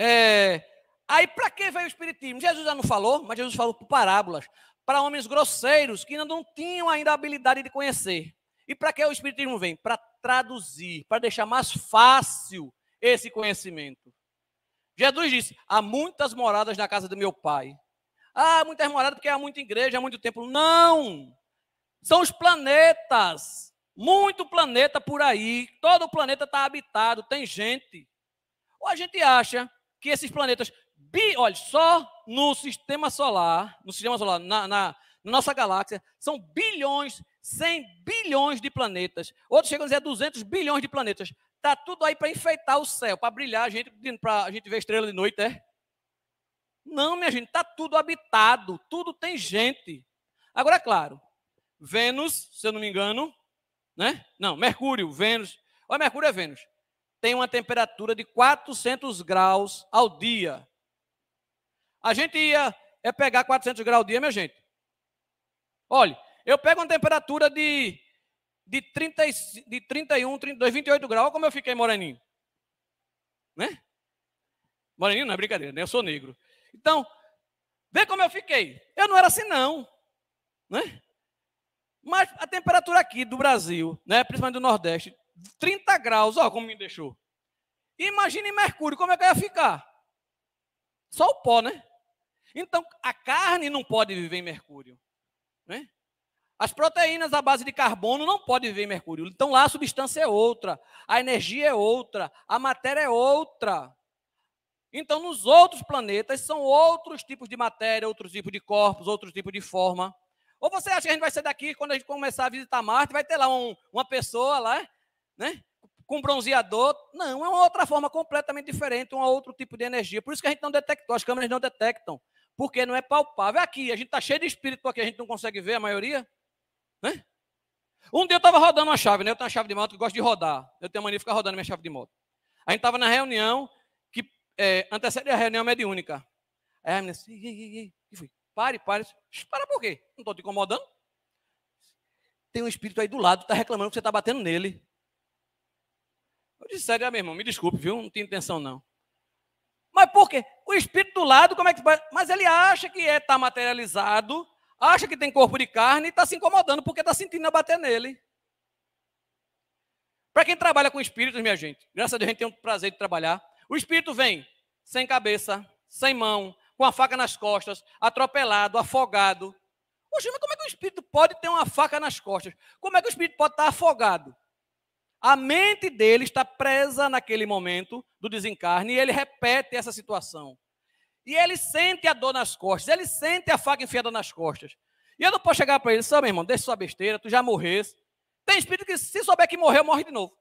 é... aí para que veio o Espiritismo? Jesus já não falou, mas Jesus falou por parábolas, para homens grosseiros que ainda não tinham ainda a habilidade de conhecer. E para que o Espiritismo vem? Para traduzir, para deixar mais fácil esse conhecimento. Jesus disse: há muitas moradas na casa do meu pai. Ah, muitas moradas porque há muita igreja, há muito templo. Não! São os planetas. Muito planeta por aí, todo o planeta está habitado, tem gente. Ou a gente acha que esses planetas, bi, olha, só no sistema solar, no sistema solar, na, na, na nossa galáxia, são bilhões, 100 bilhões de planetas. Outros chegam a dizer 200 bilhões de planetas. Está tudo aí para enfeitar o céu, para brilhar, a gente, para a gente ver estrela de noite, é? Não, minha gente, está tudo habitado, tudo tem gente. Agora, é claro, Vênus, se eu não me engano, né? Não, Mercúrio, Vênus. Olha, Mercúrio é Vênus. Tem uma temperatura de 400 graus ao dia. A gente ia é pegar 400 graus ao dia, minha gente. Olha, eu pego uma temperatura de, de, 30, de 31, 32, 28 graus. Olha como eu fiquei moreninho. Né? Moreninho não é brincadeira, né? Eu sou negro. Então, vê como eu fiquei. Eu não era assim, não. Né? Mas a temperatura aqui do Brasil, né, principalmente do Nordeste, 30 graus, ó, como me deixou. Imagine Mercúrio, como é que ia ficar? Só o pó, né? Então, a carne não pode viver em Mercúrio, né? As proteínas à base de carbono não podem viver em mercúrio. Então lá a substância é outra, a energia é outra, a matéria é outra. Então nos outros planetas são outros tipos de matéria, outros tipos de corpos, outros tipos de forma. Ou você acha que a gente vai sair daqui, quando a gente começar a visitar Marte, vai ter lá um, uma pessoa lá, né? Com bronzeador. Não, é uma outra forma completamente diferente, um outro tipo de energia. Por isso que a gente não detectou, as câmeras não detectam. Porque não é palpável. Aqui, a gente está cheio de espírito aqui, a gente não consegue ver a maioria. Né? Um dia eu estava rodando uma chave, né? Eu tenho uma chave de moto que gosto de rodar. Eu tenho mania de ficar rodando minha chave de moto. A gente estava na reunião que é, antecede a reunião mediúnica. Aí a menina assim, Pare, pare. Para por quê? Não estou te incomodando. Tem um espírito aí do lado, está reclamando que você está batendo nele. Eu disse, sério, ah, meu irmão, me desculpe, viu? Não tinha intenção, não. Mas por quê? O espírito do lado, como é que vai? Mas ele acha que está é, tá materializado, acha que tem corpo de carne e está se incomodando porque está sentindo a bater nele. Para quem trabalha com espíritos, minha gente, graças a Deus a gente tem o prazer de trabalhar. O espírito vem sem cabeça, sem mão, com a faca nas costas, atropelado, afogado. Poxa, mas como é que o espírito pode ter uma faca nas costas? Como é que o espírito pode estar afogado? A mente dele está presa naquele momento do desencarne e ele repete essa situação. E ele sente a dor nas costas, ele sente a faca enfiada nas costas. E eu não posso chegar para ele, sabe, meu irmão, deixa sua besteira, tu já morresse. Tem espírito que, se souber que morreu, morre de novo.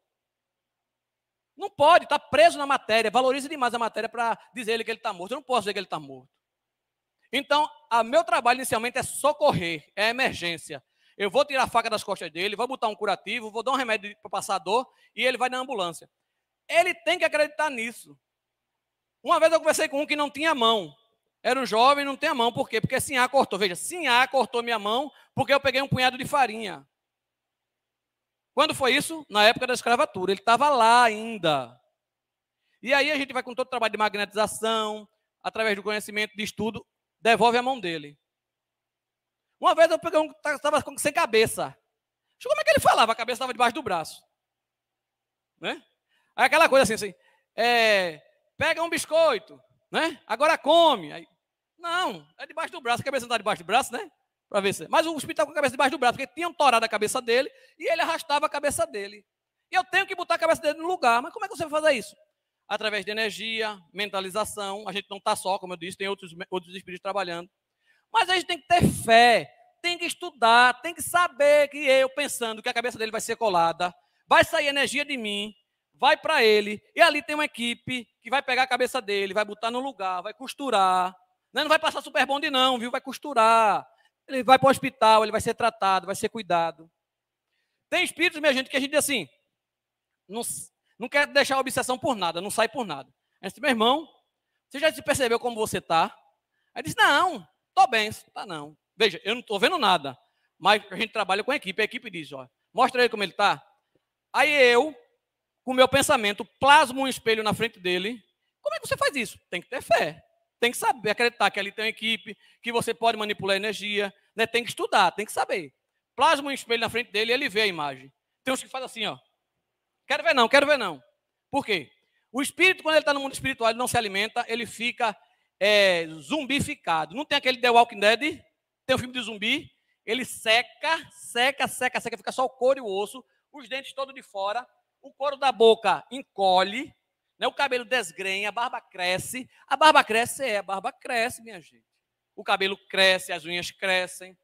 Não pode, está preso na matéria, valoriza demais a matéria para dizer ele que ele está morto. Eu não posso dizer que ele está morto. Então, a meu trabalho inicialmente é socorrer, é emergência. Eu vou tirar a faca das costas dele, vou botar um curativo, vou dar um remédio para passar a dor e ele vai na ambulância. Ele tem que acreditar nisso. Uma vez eu conversei com um que não tinha mão. Era um jovem, não tinha mão. Por quê? Porque Sinhá cortou. Veja, Sinhá cortou minha mão porque eu peguei um punhado de farinha. Quando foi isso? Na época da escravatura. Ele estava lá ainda. E aí a gente vai com todo o trabalho de magnetização, através do conhecimento, de estudo, devolve a mão dele. Uma vez eu peguei um que estava sem cabeça. Como é que ele falava? A cabeça estava debaixo do braço. Né? Aí aquela coisa assim, assim é, pega um biscoito, né? agora come. Aí, não, é debaixo do braço. A cabeça não está debaixo do braço, né? Para ver se. Mas o espírito tá estava com a cabeça debaixo do braço, porque tinham torado a cabeça dele e ele arrastava a cabeça dele. E eu tenho que botar a cabeça dele no lugar. Mas como é que você vai fazer isso? Através de energia, mentalização. A gente não está só, como eu disse, tem outros, outros espíritos trabalhando. Mas a gente tem que ter fé, tem que estudar, tem que saber que eu, pensando que a cabeça dele vai ser colada, vai sair energia de mim, vai para ele, e ali tem uma equipe que vai pegar a cabeça dele, vai botar no lugar, vai costurar. Né? Não vai passar super bonde, não, viu? Vai costurar ele vai para o hospital, ele vai ser tratado, vai ser cuidado. Tem espíritos, minha gente, que a gente diz assim, não, não quer deixar a obsessão por nada, não sai por nada. A gente diz, meu irmão, você já se percebeu como você está? Aí diz, não, estou bem, está não. Veja, eu não estou vendo nada, mas a gente trabalha com a equipe, a equipe diz, ó, mostra ele como ele está. Aí eu, com o meu pensamento, plasmo um espelho na frente dele. Como é que você faz isso? Tem que ter fé. Tem que saber acreditar que ali tem uma equipe, que você pode manipular energia, né? Tem que estudar, tem que saber. Plasma um espelho na frente dele e ele vê a imagem. Tem uns que fazem assim, ó. Quero ver não, quero ver não. Por quê? O espírito, quando ele está no mundo espiritual, ele não se alimenta, ele fica é, zumbificado. Não tem aquele The Walking Dead, tem um filme de zumbi, ele seca, seca, seca, seca, fica só o couro e o osso, os dentes todos de fora, o couro da boca encolhe, né? O cabelo desgrenha, a barba cresce. A barba cresce, é, a barba cresce, minha gente. O cabelo cresce, as unhas crescem.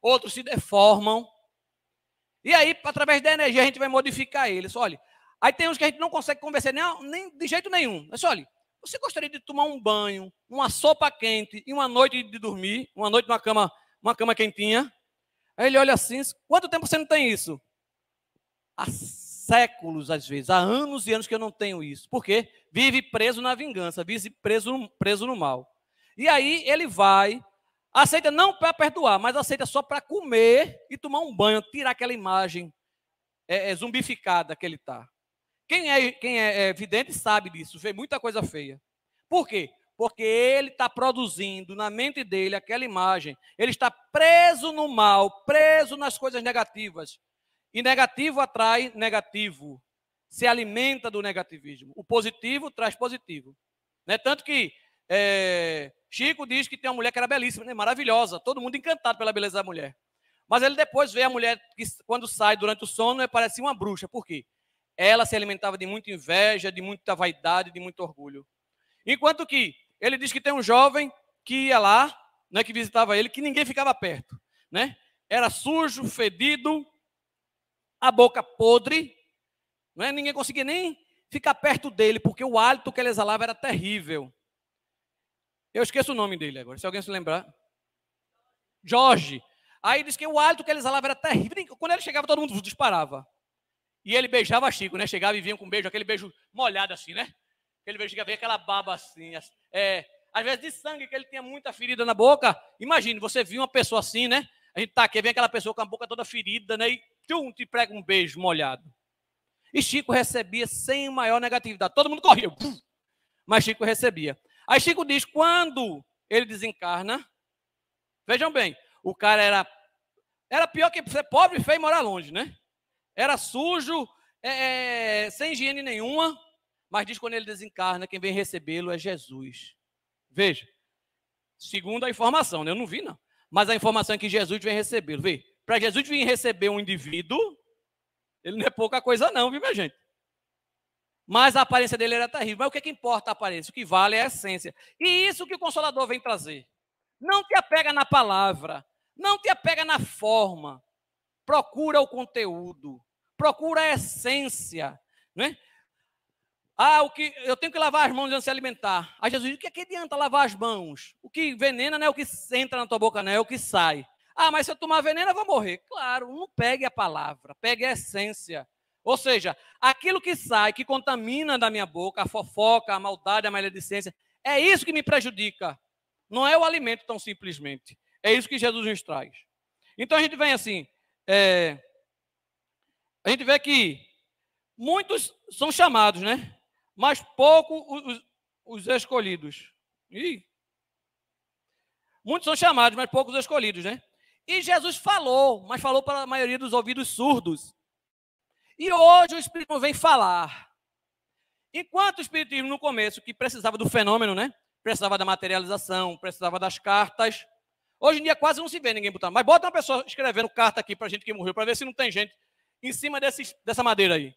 Outros se deformam. E aí, através da energia, a gente vai modificar eles. Olha, aí tem uns que a gente não consegue convencer nem, nem de jeito nenhum. Mas olha, você gostaria de tomar um banho, uma sopa quente e uma noite de dormir, uma noite numa cama, uma cama quentinha? Aí ele olha assim, quanto tempo você não tem isso? Assim séculos, às vezes, há anos e anos que eu não tenho isso. Por quê? Vive preso na vingança, vive preso, preso no mal. E aí ele vai, aceita não para perdoar, mas aceita só para comer e tomar um banho, tirar aquela imagem é, é, zumbificada que ele está. Quem é, quem é, é vidente sabe disso, vê muita coisa feia. Por quê? Porque ele está produzindo na mente dele aquela imagem. Ele está preso no mal, preso nas coisas negativas. E negativo atrai negativo, se alimenta do negativismo. O positivo traz positivo. Né? Tanto que é, Chico diz que tem uma mulher que era belíssima, né? maravilhosa, todo mundo encantado pela beleza da mulher. Mas ele depois vê a mulher que, quando sai durante o sono, é, parecia uma bruxa. Por quê? Ela se alimentava de muita inveja, de muita vaidade, de muito orgulho. Enquanto que ele diz que tem um jovem que ia lá, né, que visitava ele, que ninguém ficava perto. Né? Era sujo, fedido, a boca podre, não é? ninguém conseguia nem ficar perto dele, porque o hálito que ele exalava era terrível. Eu esqueço o nome dele agora, se alguém se lembrar. Jorge. Aí diz que o hálito que ele exalava era terrível. Quando ele chegava, todo mundo disparava. E ele beijava Chico, né? Chegava e vinha com um beijo, aquele beijo molhado assim, né? Aquele beijo que havia aquela baba assim. É, às vezes de sangue, que ele tinha muita ferida na boca. Imagine, você viu uma pessoa assim, né? A gente tá aqui, vem aquela pessoa com a boca toda ferida, né? E tchum, te prega um beijo molhado. E Chico recebia sem maior negatividade. Todo mundo corria, mas Chico recebia. Aí Chico diz: quando ele desencarna, vejam bem, o cara era, era pior que ser pobre, feio e morar longe, né? Era sujo, é, é, sem higiene nenhuma, mas diz quando ele desencarna, quem vem recebê-lo é Jesus. Veja, segundo a informação, né? eu não vi, não. Mas a informação é que Jesus vem recebê-lo. Vê, para Jesus vir receber um indivíduo, ele não é pouca coisa, não, viu, minha gente? Mas a aparência dele era terrível. Mas o que, é que importa a aparência? O que vale é a essência. E isso que o Consolador vem trazer. Não te apega na palavra. Não te apega na forma. Procura o conteúdo. Procura a essência. Né? Ah, o que eu tenho que lavar as mãos antes de se alimentar. Aí Jesus diz: o que, é que adianta lavar as mãos? O que venena não é o que entra na tua boca, não é o que sai. Ah, mas se eu tomar veneno, eu vou morrer. Claro, não pegue a palavra, pegue a essência. Ou seja, aquilo que sai, que contamina da minha boca, a fofoca, a maldade, a maledicência, é isso que me prejudica. Não é o alimento tão simplesmente. É isso que Jesus nos traz. Então a gente vem assim, é, a gente vê que muitos são chamados, né? Mas pouco os, os escolhidos. Ih. Muitos são chamados, mas poucos escolhidos, né? E Jesus falou, mas falou para a maioria dos ouvidos surdos. E hoje o Espírito vem falar. Enquanto o Espiritismo, no começo, que precisava do fenômeno, né? Precisava da materialização, precisava das cartas. Hoje em dia quase não se vê ninguém botando. Mas bota uma pessoa escrevendo carta aqui para gente que morreu, para ver se não tem gente em cima desse, dessa madeira aí.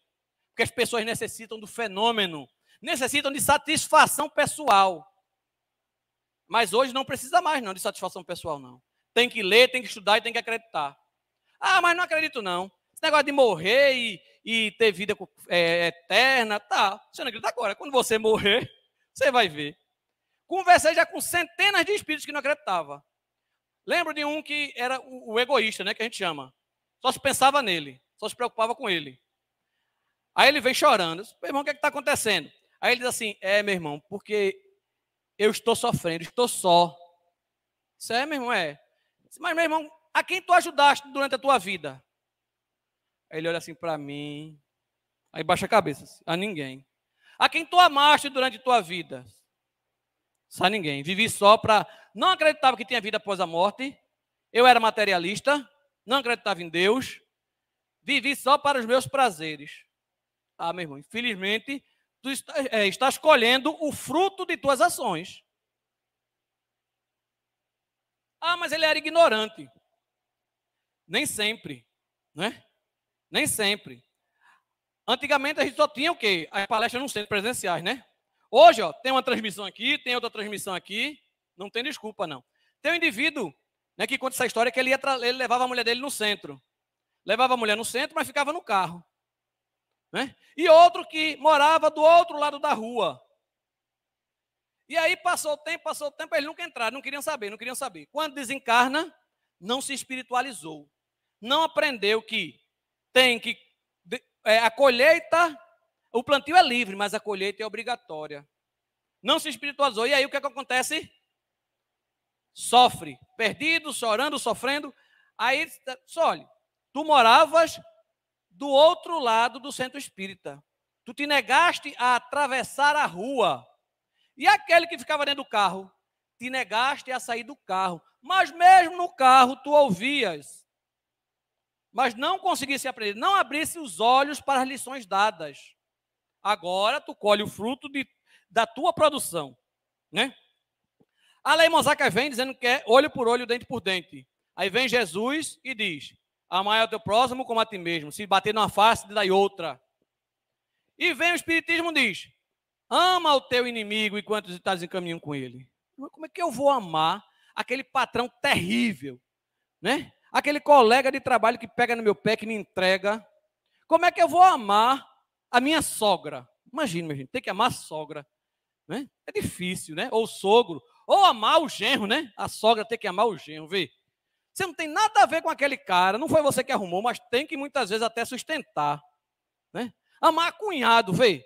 Porque as pessoas necessitam do fenômeno, necessitam de satisfação pessoal. Mas hoje não precisa mais não de satisfação pessoal, não. Tem que ler, tem que estudar e tem que acreditar. Ah, mas não acredito não. Esse negócio de morrer e, e ter vida é, eterna, tá. Você não acredita agora. Quando você morrer, você vai ver. Conversei já com centenas de espíritos que não acreditavam. Lembro de um que era o, o egoísta, né, que a gente chama. Só se pensava nele, só se preocupava com ele. Aí ele vem chorando. meu irmão, o que é está acontecendo? Aí ele diz assim: É, meu irmão, porque eu estou sofrendo, estou só. Isso é, meu irmão, é. Mas, meu irmão, a quem tu ajudaste durante a tua vida? Aí ele olha assim para mim, aí baixa a cabeça, assim, a ninguém. A quem tu amaste durante a tua vida? Só ninguém. Vivi só para. Não acreditava que tinha vida após a morte. Eu era materialista. Não acreditava em Deus. Vivi só para os meus prazeres. Ah, meu irmão, infelizmente, tu está, é, eh, estás colhendo o fruto de tuas ações. Ah, mas ele era ignorante. Nem sempre, né? Nem sempre. Antigamente a gente só tinha o quê? As palestras não sendo presenciais, né? Hoje, ó, tem uma transmissão aqui, tem outra transmissão aqui, não tem desculpa não. Tem um indivíduo, né, que conta essa história que ele ia ele levava a mulher dele no centro. Levava a mulher no centro, mas ficava no carro. Né? E outro que morava do outro lado da rua, e aí passou o tempo, passou o tempo, eles nunca entraram, não queriam saber, não queriam saber. Quando desencarna, não se espiritualizou. Não aprendeu que tem que. É, a colheita, o plantio é livre, mas a colheita é obrigatória. Não se espiritualizou. E aí o que, é que acontece? Sofre, perdido, chorando, sofrendo. Aí, só olha, tu moravas do outro lado do centro espírita. Tu te negaste a atravessar a rua e aquele que ficava dentro do carro, te negaste a sair do carro, mas mesmo no carro tu ouvias, mas não conseguisse aprender, não abrisse os olhos para as lições dadas. Agora tu colhe o fruto de, da tua produção, né? A lei mosaica vem dizendo que é olho por olho, dente por dente. Aí vem Jesus e diz: Amar ao teu próximo como a ti mesmo. Se bater numa face, dai outra. E vem o Espiritismo e diz: Ama o teu inimigo enquanto estás em caminho com ele. Como é que eu vou amar aquele patrão terrível, né? Aquele colega de trabalho que pega no meu pé, que me entrega. Como é que eu vou amar a minha sogra? Imagina, minha gente, tem que amar a sogra, né? É difícil, né? Ou o sogro, ou amar o genro, né? A sogra tem que amar o genro, vê? Você não tem nada a ver com aquele cara, não foi você que arrumou, mas tem que muitas vezes até sustentar, né? Amar cunhado, vê?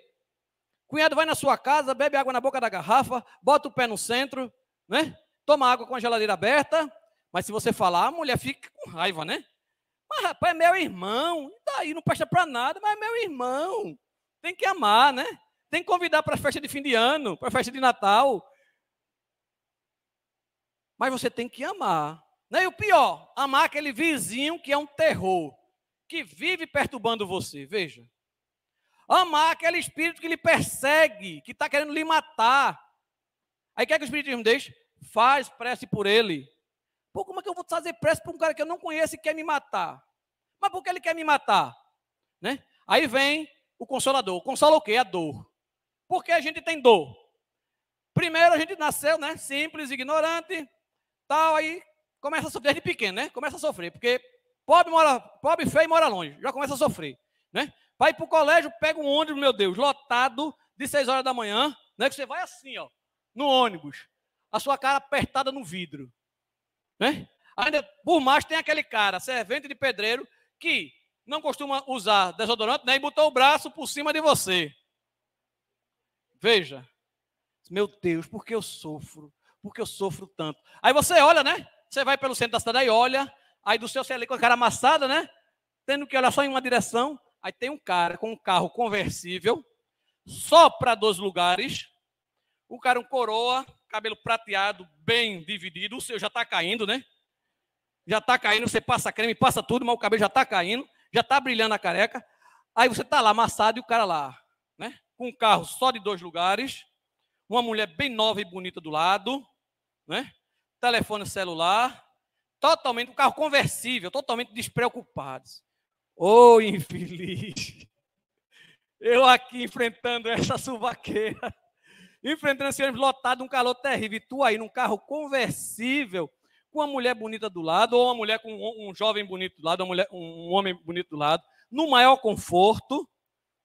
Cunhado vai na sua casa, bebe água na boca da garrafa, bota o pé no centro, né? Toma água com a geladeira aberta. Mas se você falar, a mulher fica com raiva, né? Mas rapaz, é meu irmão. E daí tá não presta para nada, mas é meu irmão. Tem que amar, né? Tem que convidar para festa de fim de ano, para festa de Natal. Mas você tem que amar. Né? E o pior, amar aquele vizinho que é um terror, que vive perturbando você. Veja. Amar aquele espírito que lhe persegue, que está querendo lhe matar. Aí o que é que o Espiritismo deixa? Faz prece por ele. Pô, como é que eu vou fazer prece para um cara que eu não conheço e quer me matar? Mas por que ele quer me matar? Né? Aí vem o consolador. Consola o quê? A dor. Por que a gente tem dor? Primeiro a gente nasceu, né? Simples, ignorante, tal, aí começa a sofrer desde pequeno, né? Começa a sofrer, porque pobre, mora, pobre feio mora longe, já começa a sofrer, né? Vai para o colégio, pega um ônibus, meu Deus, lotado, de 6 horas da manhã, né? Que você vai assim, ó, no ônibus, a sua cara apertada no vidro, né? Ainda por mais tem aquele cara, servente de pedreiro, que não costuma usar desodorante, né? E botou o braço por cima de você. Veja, meu Deus, por que eu sofro? Por que eu sofro tanto? Aí você olha, né? Você vai pelo centro da cidade e olha, aí do seu celular com a cara amassada, né? Tendo que olhar só em uma direção, Aí tem um cara com um carro conversível, só para dois lugares. O cara, é um coroa, cabelo prateado, bem dividido. O seu já está caindo, né? Já está caindo, você passa creme, passa tudo, mas o cabelo já está caindo, já está brilhando a careca. Aí você está lá amassado e o cara lá, né? Com um carro só de dois lugares, uma mulher bem nova e bonita do lado, né? Telefone celular, totalmente, um carro conversível, totalmente despreocupados. Ô oh, infeliz! Eu aqui enfrentando essa suvaqueira, enfrentando esse ônibus lotado, um calor terrível, e tu aí num carro conversível, com uma mulher bonita do lado, ou uma mulher com um, um jovem bonito do lado, mulher, um homem bonito do lado, no maior conforto,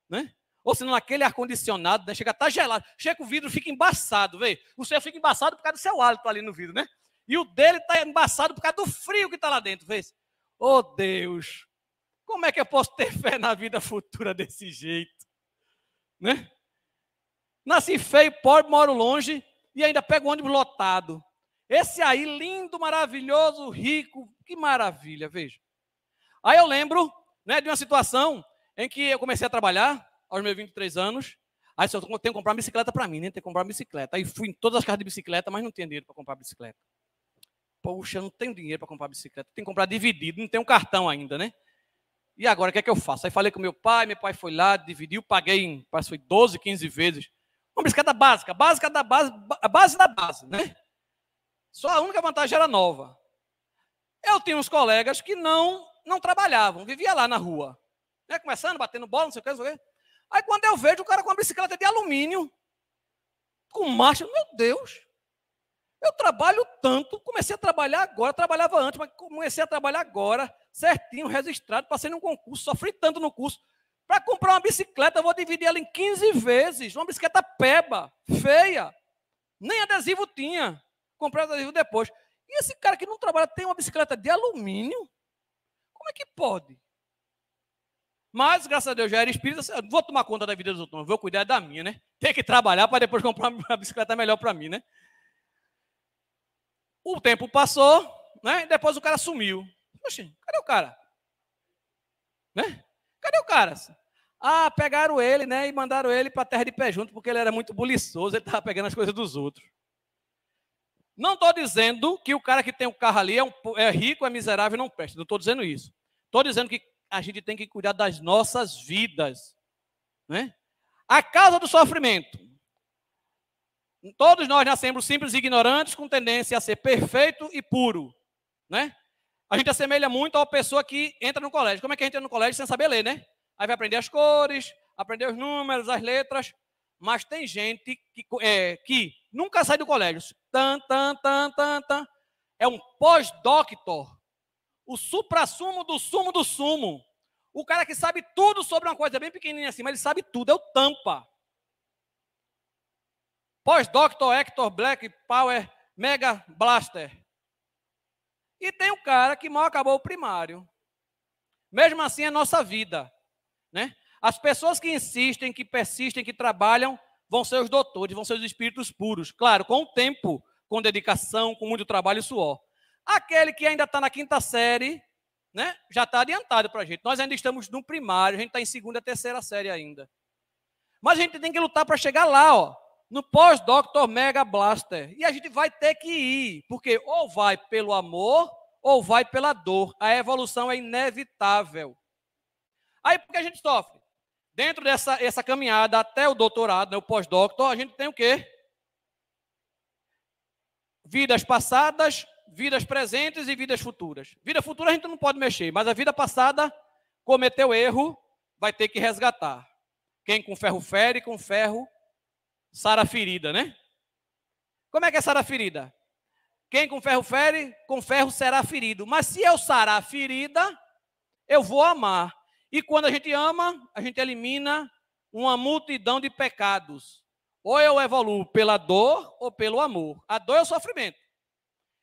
né? Ou senão aquele ar-condicionado, né? Chega, tá gelado. Chega o vidro, fica embaçado, vê? O seu fica embaçado por causa do seu hálito ali no vidro, né? E o dele tá embaçado por causa do frio que tá lá dentro, vê? Oh, Deus! Como é que eu posso ter fé na vida futura desse jeito? Né? Nasci feio, pobre, moro longe e ainda pego ônibus lotado. Esse aí, lindo, maravilhoso, rico, que maravilha, veja. Aí eu lembro né, de uma situação em que eu comecei a trabalhar aos meus 23 anos. Aí só tenho que comprar bicicleta para mim, né? Tem que comprar bicicleta. Aí fui em todas as casas de bicicleta, mas não tinha dinheiro para comprar bicicleta. Poxa, eu não tenho dinheiro para comprar bicicleta. Tem que comprar dividido, não tenho cartão ainda, né? E agora, o que é que eu faço? Aí falei com meu pai, meu pai foi lá, dividiu, paguei em, parece foi 12, 15 vezes. Uma bicicleta básica, básica da base, a base da base, né? Só a única vantagem era nova. Eu tinha uns colegas que não não trabalhavam, vivia lá na rua. Né? Começando, batendo bola, não sei o que, não sei o que. Aí quando eu vejo o cara com uma bicicleta de alumínio, com marcha, meu Deus, eu trabalho tanto, comecei a trabalhar agora, trabalhava antes, mas comecei a trabalhar agora certinho, registrado, passei num concurso, sofri tanto no curso. Para comprar uma bicicleta, eu vou dividir ela em 15 vezes. Uma bicicleta peba, feia. Nem adesivo tinha. Comprei adesivo depois. E esse cara que não trabalha tem uma bicicleta de alumínio? Como é que pode? Mas, graças a Deus, já era espírita. Vou tomar conta da vida dos outros, vou cuidar da minha, né? Tem que trabalhar para depois comprar uma bicicleta melhor para mim, né? O tempo passou, né? E depois o cara sumiu. Oxi, cadê o cara? Né? Cadê o cara? Ah, pegaram ele, né? E mandaram ele para a terra de pé junto, porque ele era muito buliçoso, ele estava pegando as coisas dos outros. Não estou dizendo que o cara que tem o carro ali é, um, é rico, é miserável e não presta. Não estou dizendo isso. Estou dizendo que a gente tem que cuidar das nossas vidas. Né? A causa do sofrimento. Todos nós nascemos simples e ignorantes, com tendência a ser perfeito e puro. Né? A gente assemelha muito a uma pessoa que entra no colégio. Como é que a gente entra no colégio sem saber ler, né? Aí vai aprender as cores, aprender os números, as letras. Mas tem gente que, é, que nunca sai do colégio. Tan, tan, tan, tan, tan. É um pós-doctor. O supra-sumo do sumo do sumo. O cara que sabe tudo sobre uma coisa bem pequenininha assim, mas ele sabe tudo. É o tampa. Pós-doctor Hector Black Power Mega Blaster. E tem um cara que mal acabou o primário. Mesmo assim, é nossa vida. Né? As pessoas que insistem, que persistem, que trabalham, vão ser os doutores, vão ser os espíritos puros. Claro, com o tempo, com dedicação, com muito trabalho e suor. Aquele que ainda está na quinta série, né, já está adiantado para a gente. Nós ainda estamos no primário, a gente está em segunda, terceira série ainda. Mas a gente tem que lutar para chegar lá, ó no pós-Doctor Mega Blaster. E a gente vai ter que ir, porque ou vai pelo amor ou vai pela dor. A evolução é inevitável. Aí porque a gente sofre? Dentro dessa essa caminhada até o doutorado, né, o pós-doctor, a gente tem o quê? Vidas passadas, vidas presentes e vidas futuras. Vida futura a gente não pode mexer, mas a vida passada cometeu erro, vai ter que resgatar. Quem com ferro fere, com ferro Sara ferida, né? Como é que é Sara ferida? Quem com ferro fere, com ferro será ferido. Mas se eu sarar a ferida, eu vou amar. E quando a gente ama, a gente elimina uma multidão de pecados. Ou eu evoluo pela dor ou pelo amor. A dor é o sofrimento.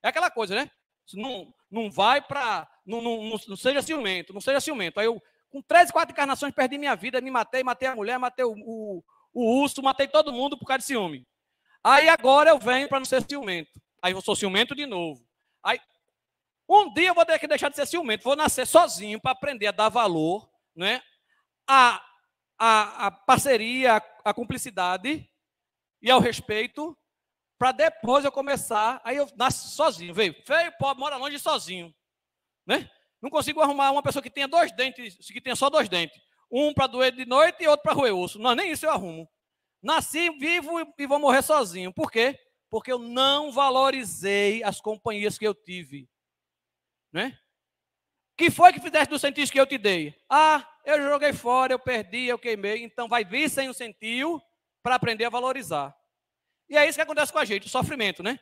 É aquela coisa, né? Não, não vai para. Não, não, não, não, seja ciumento, não seja ciumento. Aí eu, com três, quatro encarnações, perdi minha vida, me matei, matei a mulher, matei o, o o urso, matei todo mundo por causa de ciúme. Aí agora eu venho para não ser ciumento. Aí eu sou ciumento de novo. Aí um dia eu vou ter que deixar de ser ciumento, vou nascer sozinho para aprender a dar valor, né? A, a, a parceria, a, a cumplicidade e ao respeito, para depois eu começar. Aí eu nasço sozinho, veio feio, pobre, mora longe sozinho, né? Não consigo arrumar uma pessoa que tenha dois dentes, que tenha só dois dentes. Um para doer de noite e outro para roer osso. Não, nem isso eu arrumo. Nasci vivo e vou morrer sozinho. Por quê? Porque eu não valorizei as companhias que eu tive. Né? que foi que fizeste do sentido que eu te dei? Ah, eu joguei fora, eu perdi, eu queimei. Então vai vir sem o sentido para aprender a valorizar. E é isso que acontece com a gente, o sofrimento, né?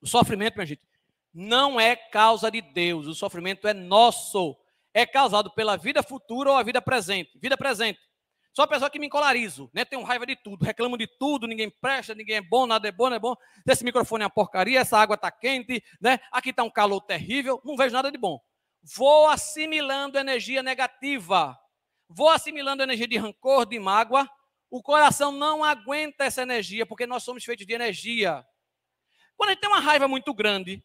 O sofrimento, minha gente, não é causa de Deus, o sofrimento é nosso é causado pela vida futura ou a vida presente. Vida presente. Sou a pessoa que me encolarizo, né? Tenho raiva de tudo, reclamo de tudo, ninguém presta, ninguém é bom, nada é bom, não é bom. Esse microfone é uma porcaria, essa água está quente, né? Aqui está um calor terrível, não vejo nada de bom. Vou assimilando energia negativa, vou assimilando energia de rancor, de mágoa. O coração não aguenta essa energia, porque nós somos feitos de energia. Quando a gente tem uma raiva muito grande,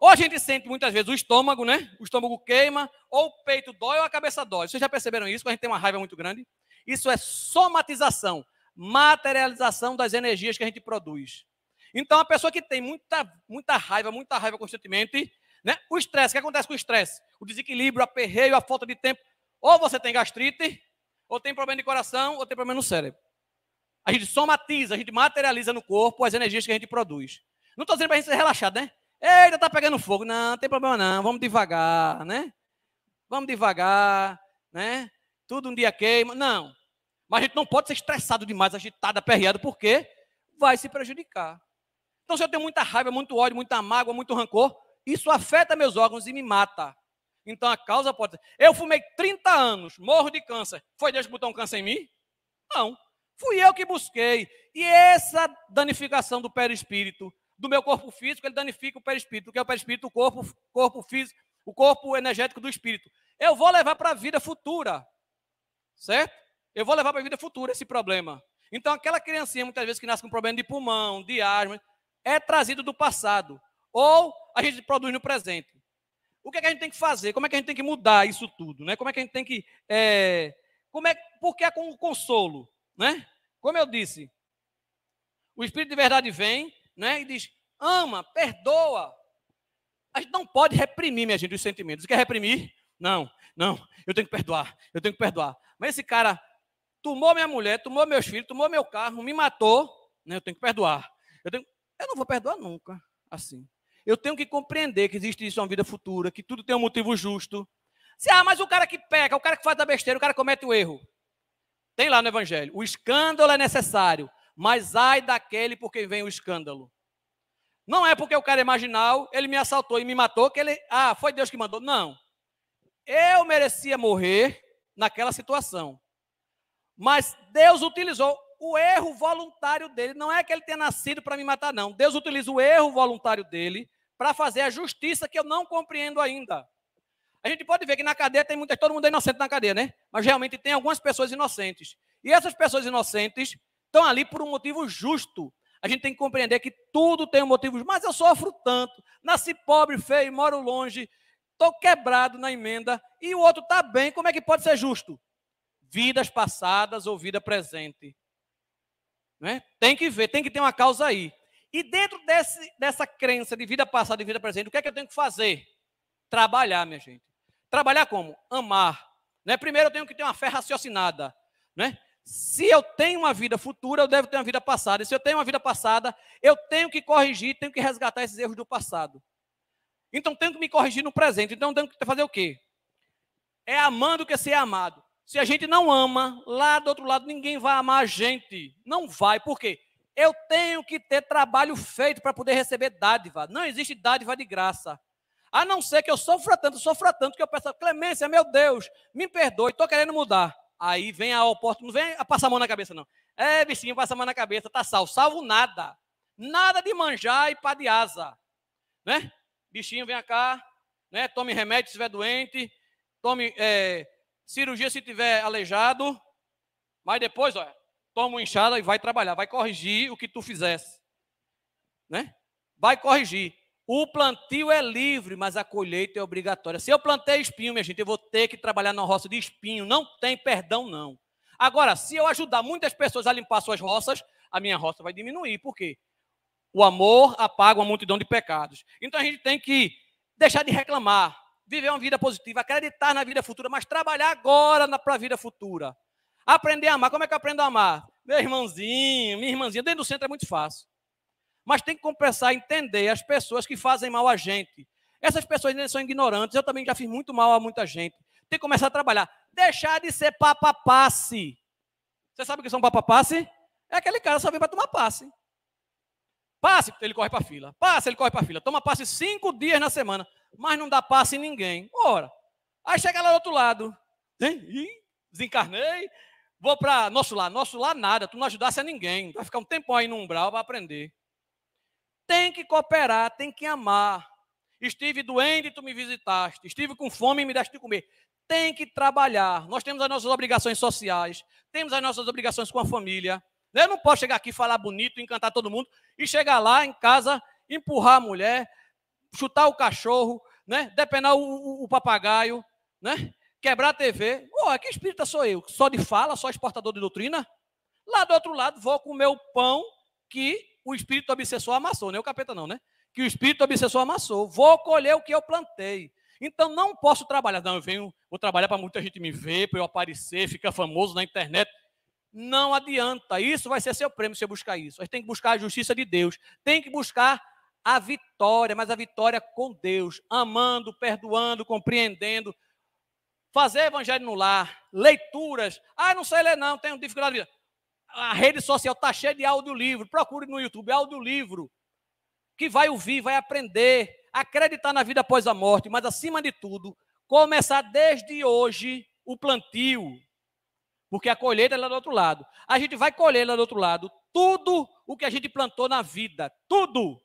ou a gente sente muitas vezes o estômago, né? O estômago queima, ou o peito dói, ou a cabeça dói. Vocês já perceberam isso? Quando a gente tem uma raiva muito grande. Isso é somatização, materialização das energias que a gente produz. Então, a pessoa que tem muita, muita raiva, muita raiva constantemente, né? O estresse, o que acontece com o estresse? O desequilíbrio, o aperreio, a falta de tempo. Ou você tem gastrite, ou tem problema de coração, ou tem problema no cérebro. A gente somatiza, a gente materializa no corpo as energias que a gente produz. Não estou dizendo para a gente ser relaxado, né? Eita, tá pegando fogo. Não, não tem problema não, vamos devagar, né? Vamos devagar, né? Tudo um dia queima. Não. Mas a gente não pode ser estressado demais, agitado, aperreado, porque vai se prejudicar. Então, se eu tenho muita raiva, muito ódio, muita mágoa, muito rancor, isso afeta meus órgãos e me mata. Então, a causa pode ser. Eu fumei 30 anos, morro de câncer. Foi Deus que botou um câncer em mim? Não. Fui eu que busquei. E essa danificação do perispírito do meu corpo físico, ele danifica o perispírito. O que é o perispírito? O corpo, corpo físico, o corpo energético do espírito. Eu vou levar para a vida futura. Certo? Eu vou levar para a vida futura esse problema. Então, aquela criancinha, muitas vezes, que nasce com problema de pulmão, de asma, é trazido do passado. Ou a gente produz no presente. O que, é que a gente tem que fazer? Como é que a gente tem que mudar isso tudo? Né? Como é que a gente tem que. É... Como é... Por que é com o consolo? Né? Como eu disse, o Espírito de verdade vem né? E diz: ama, perdoa. A gente não pode reprimir, minha gente, os sentimentos. Quer reprimir? Não, não, eu tenho que perdoar, eu tenho que perdoar. Mas esse cara tomou minha mulher, tomou meus filhos, tomou meu carro, me matou, né? Eu tenho que perdoar. Eu, tenho... eu não vou perdoar nunca, assim. Eu tenho que compreender que existe isso uma vida futura, que tudo tem um motivo justo. Se, ah, mas o cara que peca, o cara que faz da besteira, o cara que comete o erro. Tem lá no Evangelho. O escândalo é necessário, mas ai daquele por quem vem o escândalo. Não é porque o cara é marginal, ele me assaltou e me matou, que ele, ah, foi Deus que mandou. Não. Eu merecia morrer naquela situação. Mas Deus utilizou o erro voluntário dele. Não é que ele tenha nascido para me matar, não. Deus utiliza o erro voluntário dele para fazer a justiça que eu não compreendo ainda. A gente pode ver que na cadeia tem muita, todo mundo é inocente na cadeia, né? Mas realmente tem algumas pessoas inocentes. E essas pessoas inocentes estão ali por um motivo justo. A gente tem que compreender que tudo tem um motivo. Mas eu sofro tanto, nasci pobre, feio, moro longe, estou quebrado na emenda e o outro está bem. Como é que pode ser justo? Vidas passadas ou vida presente. Né? Tem que ver, tem que ter uma causa aí. E dentro desse, dessa crença de vida passada e vida presente, o que é que eu tenho que fazer? Trabalhar, minha gente. Trabalhar como? Amar. Né? Primeiro eu tenho que ter uma fé raciocinada. Né? Se eu tenho uma vida futura, eu devo ter uma vida passada. E se eu tenho uma vida passada, eu tenho que corrigir, tenho que resgatar esses erros do passado. Então tenho que me corrigir no presente. Então tenho que fazer o quê? É amando que é ser amado. Se a gente não ama, lá do outro lado ninguém vai amar a gente. Não vai. Por quê? Eu tenho que ter trabalho feito para poder receber dádiva. Não existe dádiva de graça. A não ser que eu sofra tanto, sofra tanto, que eu peço, Clemência, meu Deus, me perdoe, estou querendo mudar. Aí vem a oportunidade, não vem a passar a mão na cabeça, não. É, bichinho, passa a mão na cabeça, tá salvo. Salvo nada. Nada de manjar e pá de asa. Né? Bichinho, vem cá, né? Tome remédio se estiver doente, tome é, cirurgia se estiver aleijado. Mas depois, olha, toma um inchada e vai trabalhar, vai corrigir o que tu fizesse. Né? Vai corrigir. O plantio é livre, mas a colheita é obrigatória. Se eu plantei espinho, minha gente, eu vou ter que trabalhar na roça de espinho. Não tem perdão, não. Agora, se eu ajudar muitas pessoas a limpar suas roças, a minha roça vai diminuir. Por quê? O amor apaga uma multidão de pecados. Então a gente tem que deixar de reclamar, viver uma vida positiva, acreditar na vida futura, mas trabalhar agora para a vida futura. Aprender a amar. Como é que eu aprendo a amar? Meu irmãozinho, minha irmãzinha. Dentro do centro é muito fácil. Mas tem que compensar, entender as pessoas que fazem mal a gente. Essas pessoas ainda são ignorantes, eu também já fiz muito mal a muita gente. Tem que começar a trabalhar. Deixar de ser papapasse. Você sabe o que são papapasse? É aquele cara que só vem para tomar passe. Passe, ele corre para a fila. Passe, ele corre para a fila. Toma passe cinco dias na semana, mas não dá passe em ninguém. Ora, aí chega lá do outro lado. desencarnei, vou para nosso lar. Nosso lar nada, tu não ajudasse a ninguém. Vai ficar um tempão aí no umbral para aprender tem que cooperar, tem que amar. Estive doente, tu me visitaste. Estive com fome e me deste de comer. Tem que trabalhar. Nós temos as nossas obrigações sociais, temos as nossas obrigações com a família. Né? Eu não posso chegar aqui falar bonito, encantar todo mundo e chegar lá em casa, empurrar a mulher, chutar o cachorro, né? depenar o, o, o papagaio, né? quebrar a TV. Oh, que espírita sou eu? Só de fala, só exportador de doutrina? Lá do outro lado, vou com o meu pão que o espírito obsessor amassou, não é o capeta não, né? Que o espírito obsessor amassou. Vou colher o que eu plantei. Então não posso trabalhar. Não, eu venho, vou trabalhar para muita gente me ver, para eu aparecer, ficar famoso na internet. Não adianta. Isso vai ser seu prêmio se eu buscar isso. A gente tem que buscar a justiça de Deus. Tem que buscar a vitória, mas a vitória com Deus, amando, perdoando, compreendendo, fazer evangelho no lar, leituras. Ah, não sei ler não, tenho dificuldade a rede social está cheia de audiolivro. Procure no YouTube audiolivro. Que vai ouvir, vai aprender, acreditar na vida após a morte, mas acima de tudo, começar desde hoje o plantio. Porque a colheita é lá do outro lado. A gente vai colher lá do outro lado tudo o que a gente plantou na vida. Tudo.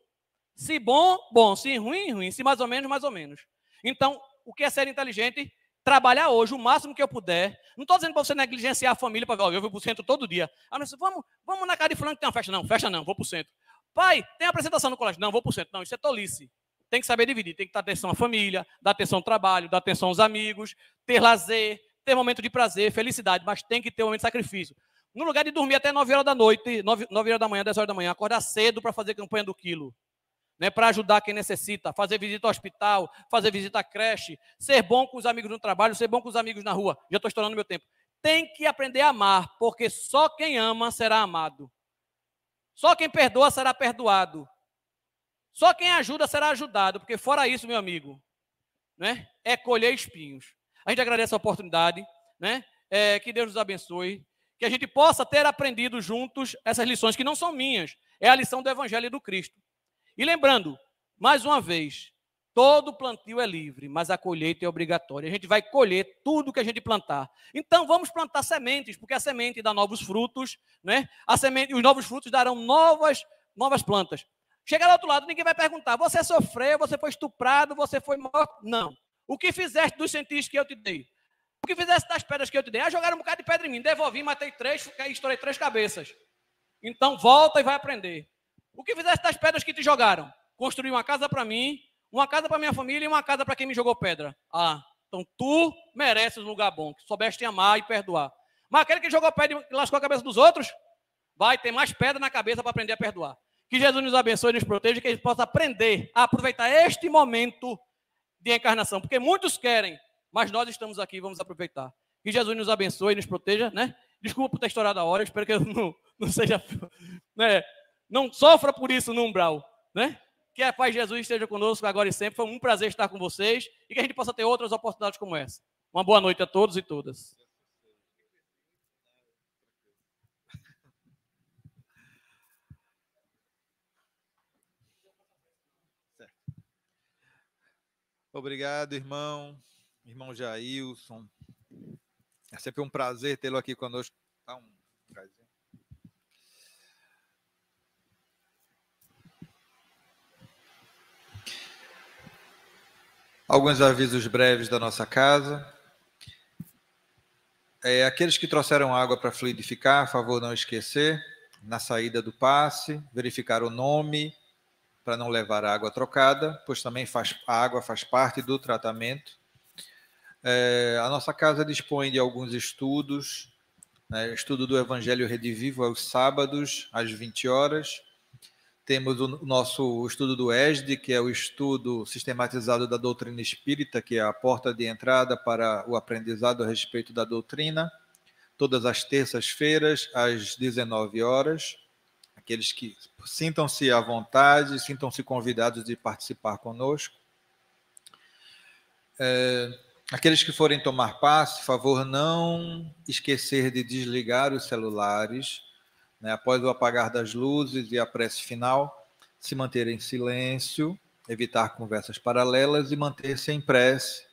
Se bom, bom. Se ruim, ruim. Se mais ou menos, mais ou menos. Então, o que é ser inteligente? trabalhar hoje o máximo que eu puder. Não estou dizendo para você negligenciar a família, para eu vou para o centro todo dia. Ah, mas vamos, vamos na casa de fulano que tem uma festa. Não, festa não, vou para o centro. Pai, tem apresentação no colégio. Não, vou para o centro. Não, isso é tolice. Tem que saber dividir. Tem que dar atenção à família, dar atenção ao trabalho, dar atenção aos amigos, ter lazer, ter momento de prazer, felicidade, mas tem que ter um momento de sacrifício. No lugar de dormir até 9 horas da noite, 9, 9 horas da manhã, 10 horas da manhã, acordar cedo para fazer campanha do quilo né, para ajudar quem necessita, fazer visita ao hospital, fazer visita à creche, ser bom com os amigos no trabalho, ser bom com os amigos na rua. Já estou estourando meu tempo. Tem que aprender a amar, porque só quem ama será amado. Só quem perdoa será perdoado. Só quem ajuda será ajudado, porque fora isso, meu amigo, né, é colher espinhos. A gente agradece a oportunidade, né? É, que Deus nos abençoe, que a gente possa ter aprendido juntos essas lições que não são minhas, é a lição do Evangelho e do Cristo. E lembrando, mais uma vez, todo plantio é livre, mas a colheita é obrigatória. A gente vai colher tudo que a gente plantar. Então vamos plantar sementes, porque a semente dá novos frutos, né? A semente, os novos frutos darão novas novas plantas. Chega do outro lado, ninguém vai perguntar: você sofreu, você foi estuprado, você foi morto? Não. O que fizeste dos cientistas que eu te dei? O que fizeste das pedras que eu te dei? Ah, jogaram um bocado de pedra em mim, devolvi, matei três, estourei três cabeças. Então volta e vai aprender. O que fizeste das pedras que te jogaram? Construí uma casa para mim, uma casa para minha família e uma casa para quem me jogou pedra. Ah, então tu mereces um lugar bom, que soubeste amar e perdoar. Mas aquele que jogou pedra e lascou a cabeça dos outros, vai ter mais pedra na cabeça para aprender a perdoar. Que Jesus nos abençoe e nos proteja, que a gente possa aprender a aproveitar este momento de encarnação, porque muitos querem, mas nós estamos aqui, vamos aproveitar. Que Jesus nos abençoe e nos proteja, né? Desculpa por ter estourado a hora, espero que eu não, não seja né, não sofra por isso no umbral, né? Que a paz de Jesus esteja conosco agora e sempre. Foi um prazer estar com vocês e que a gente possa ter outras oportunidades como essa. Uma boa noite a todos e todas. Obrigado, irmão, irmão Jailson. É sempre um prazer tê-lo aqui conosco. Dá um prazer. Alguns avisos breves da nossa casa. É, aqueles que trouxeram água para fluidificar, a favor não esquecer, na saída do passe, verificar o nome para não levar água trocada, pois também faz, a água faz parte do tratamento. É, a nossa casa dispõe de alguns estudos, né, estudo do Evangelho Redivivo aos sábados, às 20 horas, temos o nosso estudo do ESD, que é o estudo sistematizado da doutrina espírita, que é a porta de entrada para o aprendizado a respeito da doutrina, todas as terças-feiras, às 19 horas. Aqueles que sintam-se à vontade, sintam-se convidados de participar conosco. É, aqueles que forem tomar passe, favor não esquecer de desligar os celulares né, após o apagar das luzes e a prece final, se manter em silêncio, evitar conversas paralelas e manter-se em prece,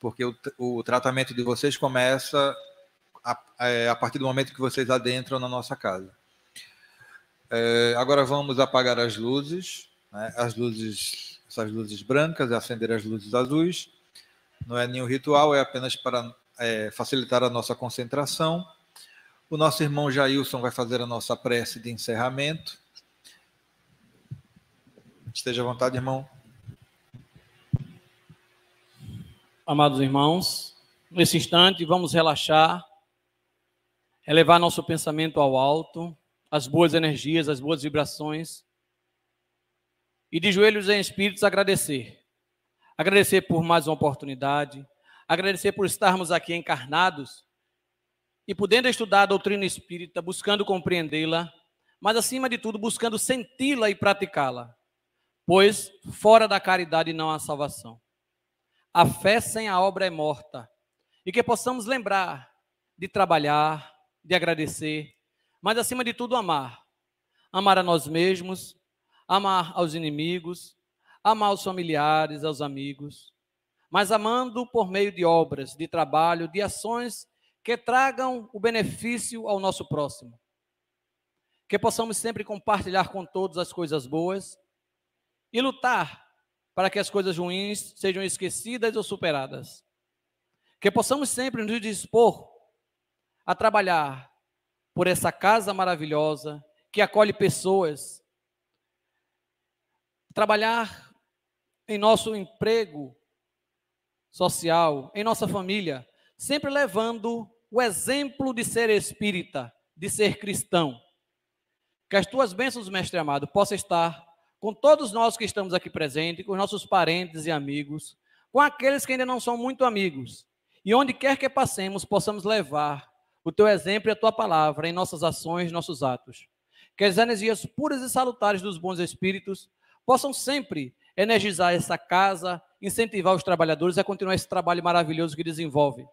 porque o, o tratamento de vocês começa a, é, a, partir do momento que vocês adentram na nossa casa. É, agora vamos apagar as luzes, né, as luzes, essas luzes brancas, e é acender as luzes azuis. Não é nenhum ritual, é apenas para é, facilitar a nossa concentração o nosso irmão Jailson vai fazer a nossa prece de encerramento. Esteja à vontade, irmão. Amados irmãos, nesse instante vamos relaxar, elevar nosso pensamento ao alto, as boas energias, as boas vibrações e de joelhos em espíritos agradecer. Agradecer por mais uma oportunidade, agradecer por estarmos aqui encarnados e podendo estudar a doutrina espírita, buscando compreendê-la, mas acima de tudo buscando senti-la e praticá-la, pois fora da caridade não há salvação. A fé sem a obra é morta, e que possamos lembrar de trabalhar, de agradecer, mas acima de tudo amar. Amar a nós mesmos, amar aos inimigos, amar aos familiares, aos amigos, mas amando por meio de obras, de trabalho, de ações que tragam o benefício ao nosso próximo. Que possamos sempre compartilhar com todos as coisas boas e lutar para que as coisas ruins sejam esquecidas ou superadas. Que possamos sempre nos dispor a trabalhar por essa casa maravilhosa que acolhe pessoas. Trabalhar em nosso emprego social, em nossa família, sempre levando o exemplo de ser espírita, de ser cristão. Que as tuas bênçãos, mestre amado, possa estar com todos nós que estamos aqui presentes, com nossos parentes e amigos, com aqueles que ainda não são muito amigos. E onde quer que passemos, possamos levar o teu exemplo e a tua palavra em nossas ações, nossos atos. Que as energias puras e salutares dos bons espíritos possam sempre energizar essa casa, incentivar os trabalhadores a continuar esse trabalho maravilhoso que desenvolve.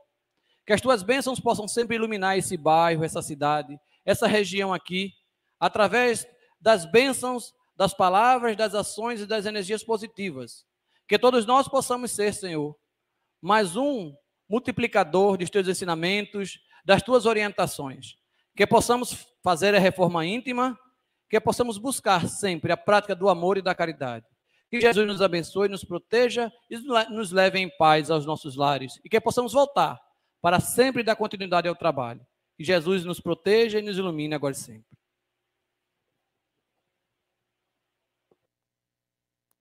Que as tuas bênçãos possam sempre iluminar esse bairro, essa cidade, essa região aqui, através das bênçãos, das palavras, das ações e das energias positivas. Que todos nós possamos ser, Senhor, mais um multiplicador dos teus ensinamentos, das tuas orientações. Que possamos fazer a reforma íntima, que possamos buscar sempre a prática do amor e da caridade. Que Jesus nos abençoe, nos proteja e nos leve em paz aos nossos lares. E que possamos voltar para sempre dar continuidade ao trabalho. Que Jesus nos proteja e nos ilumine agora e sempre.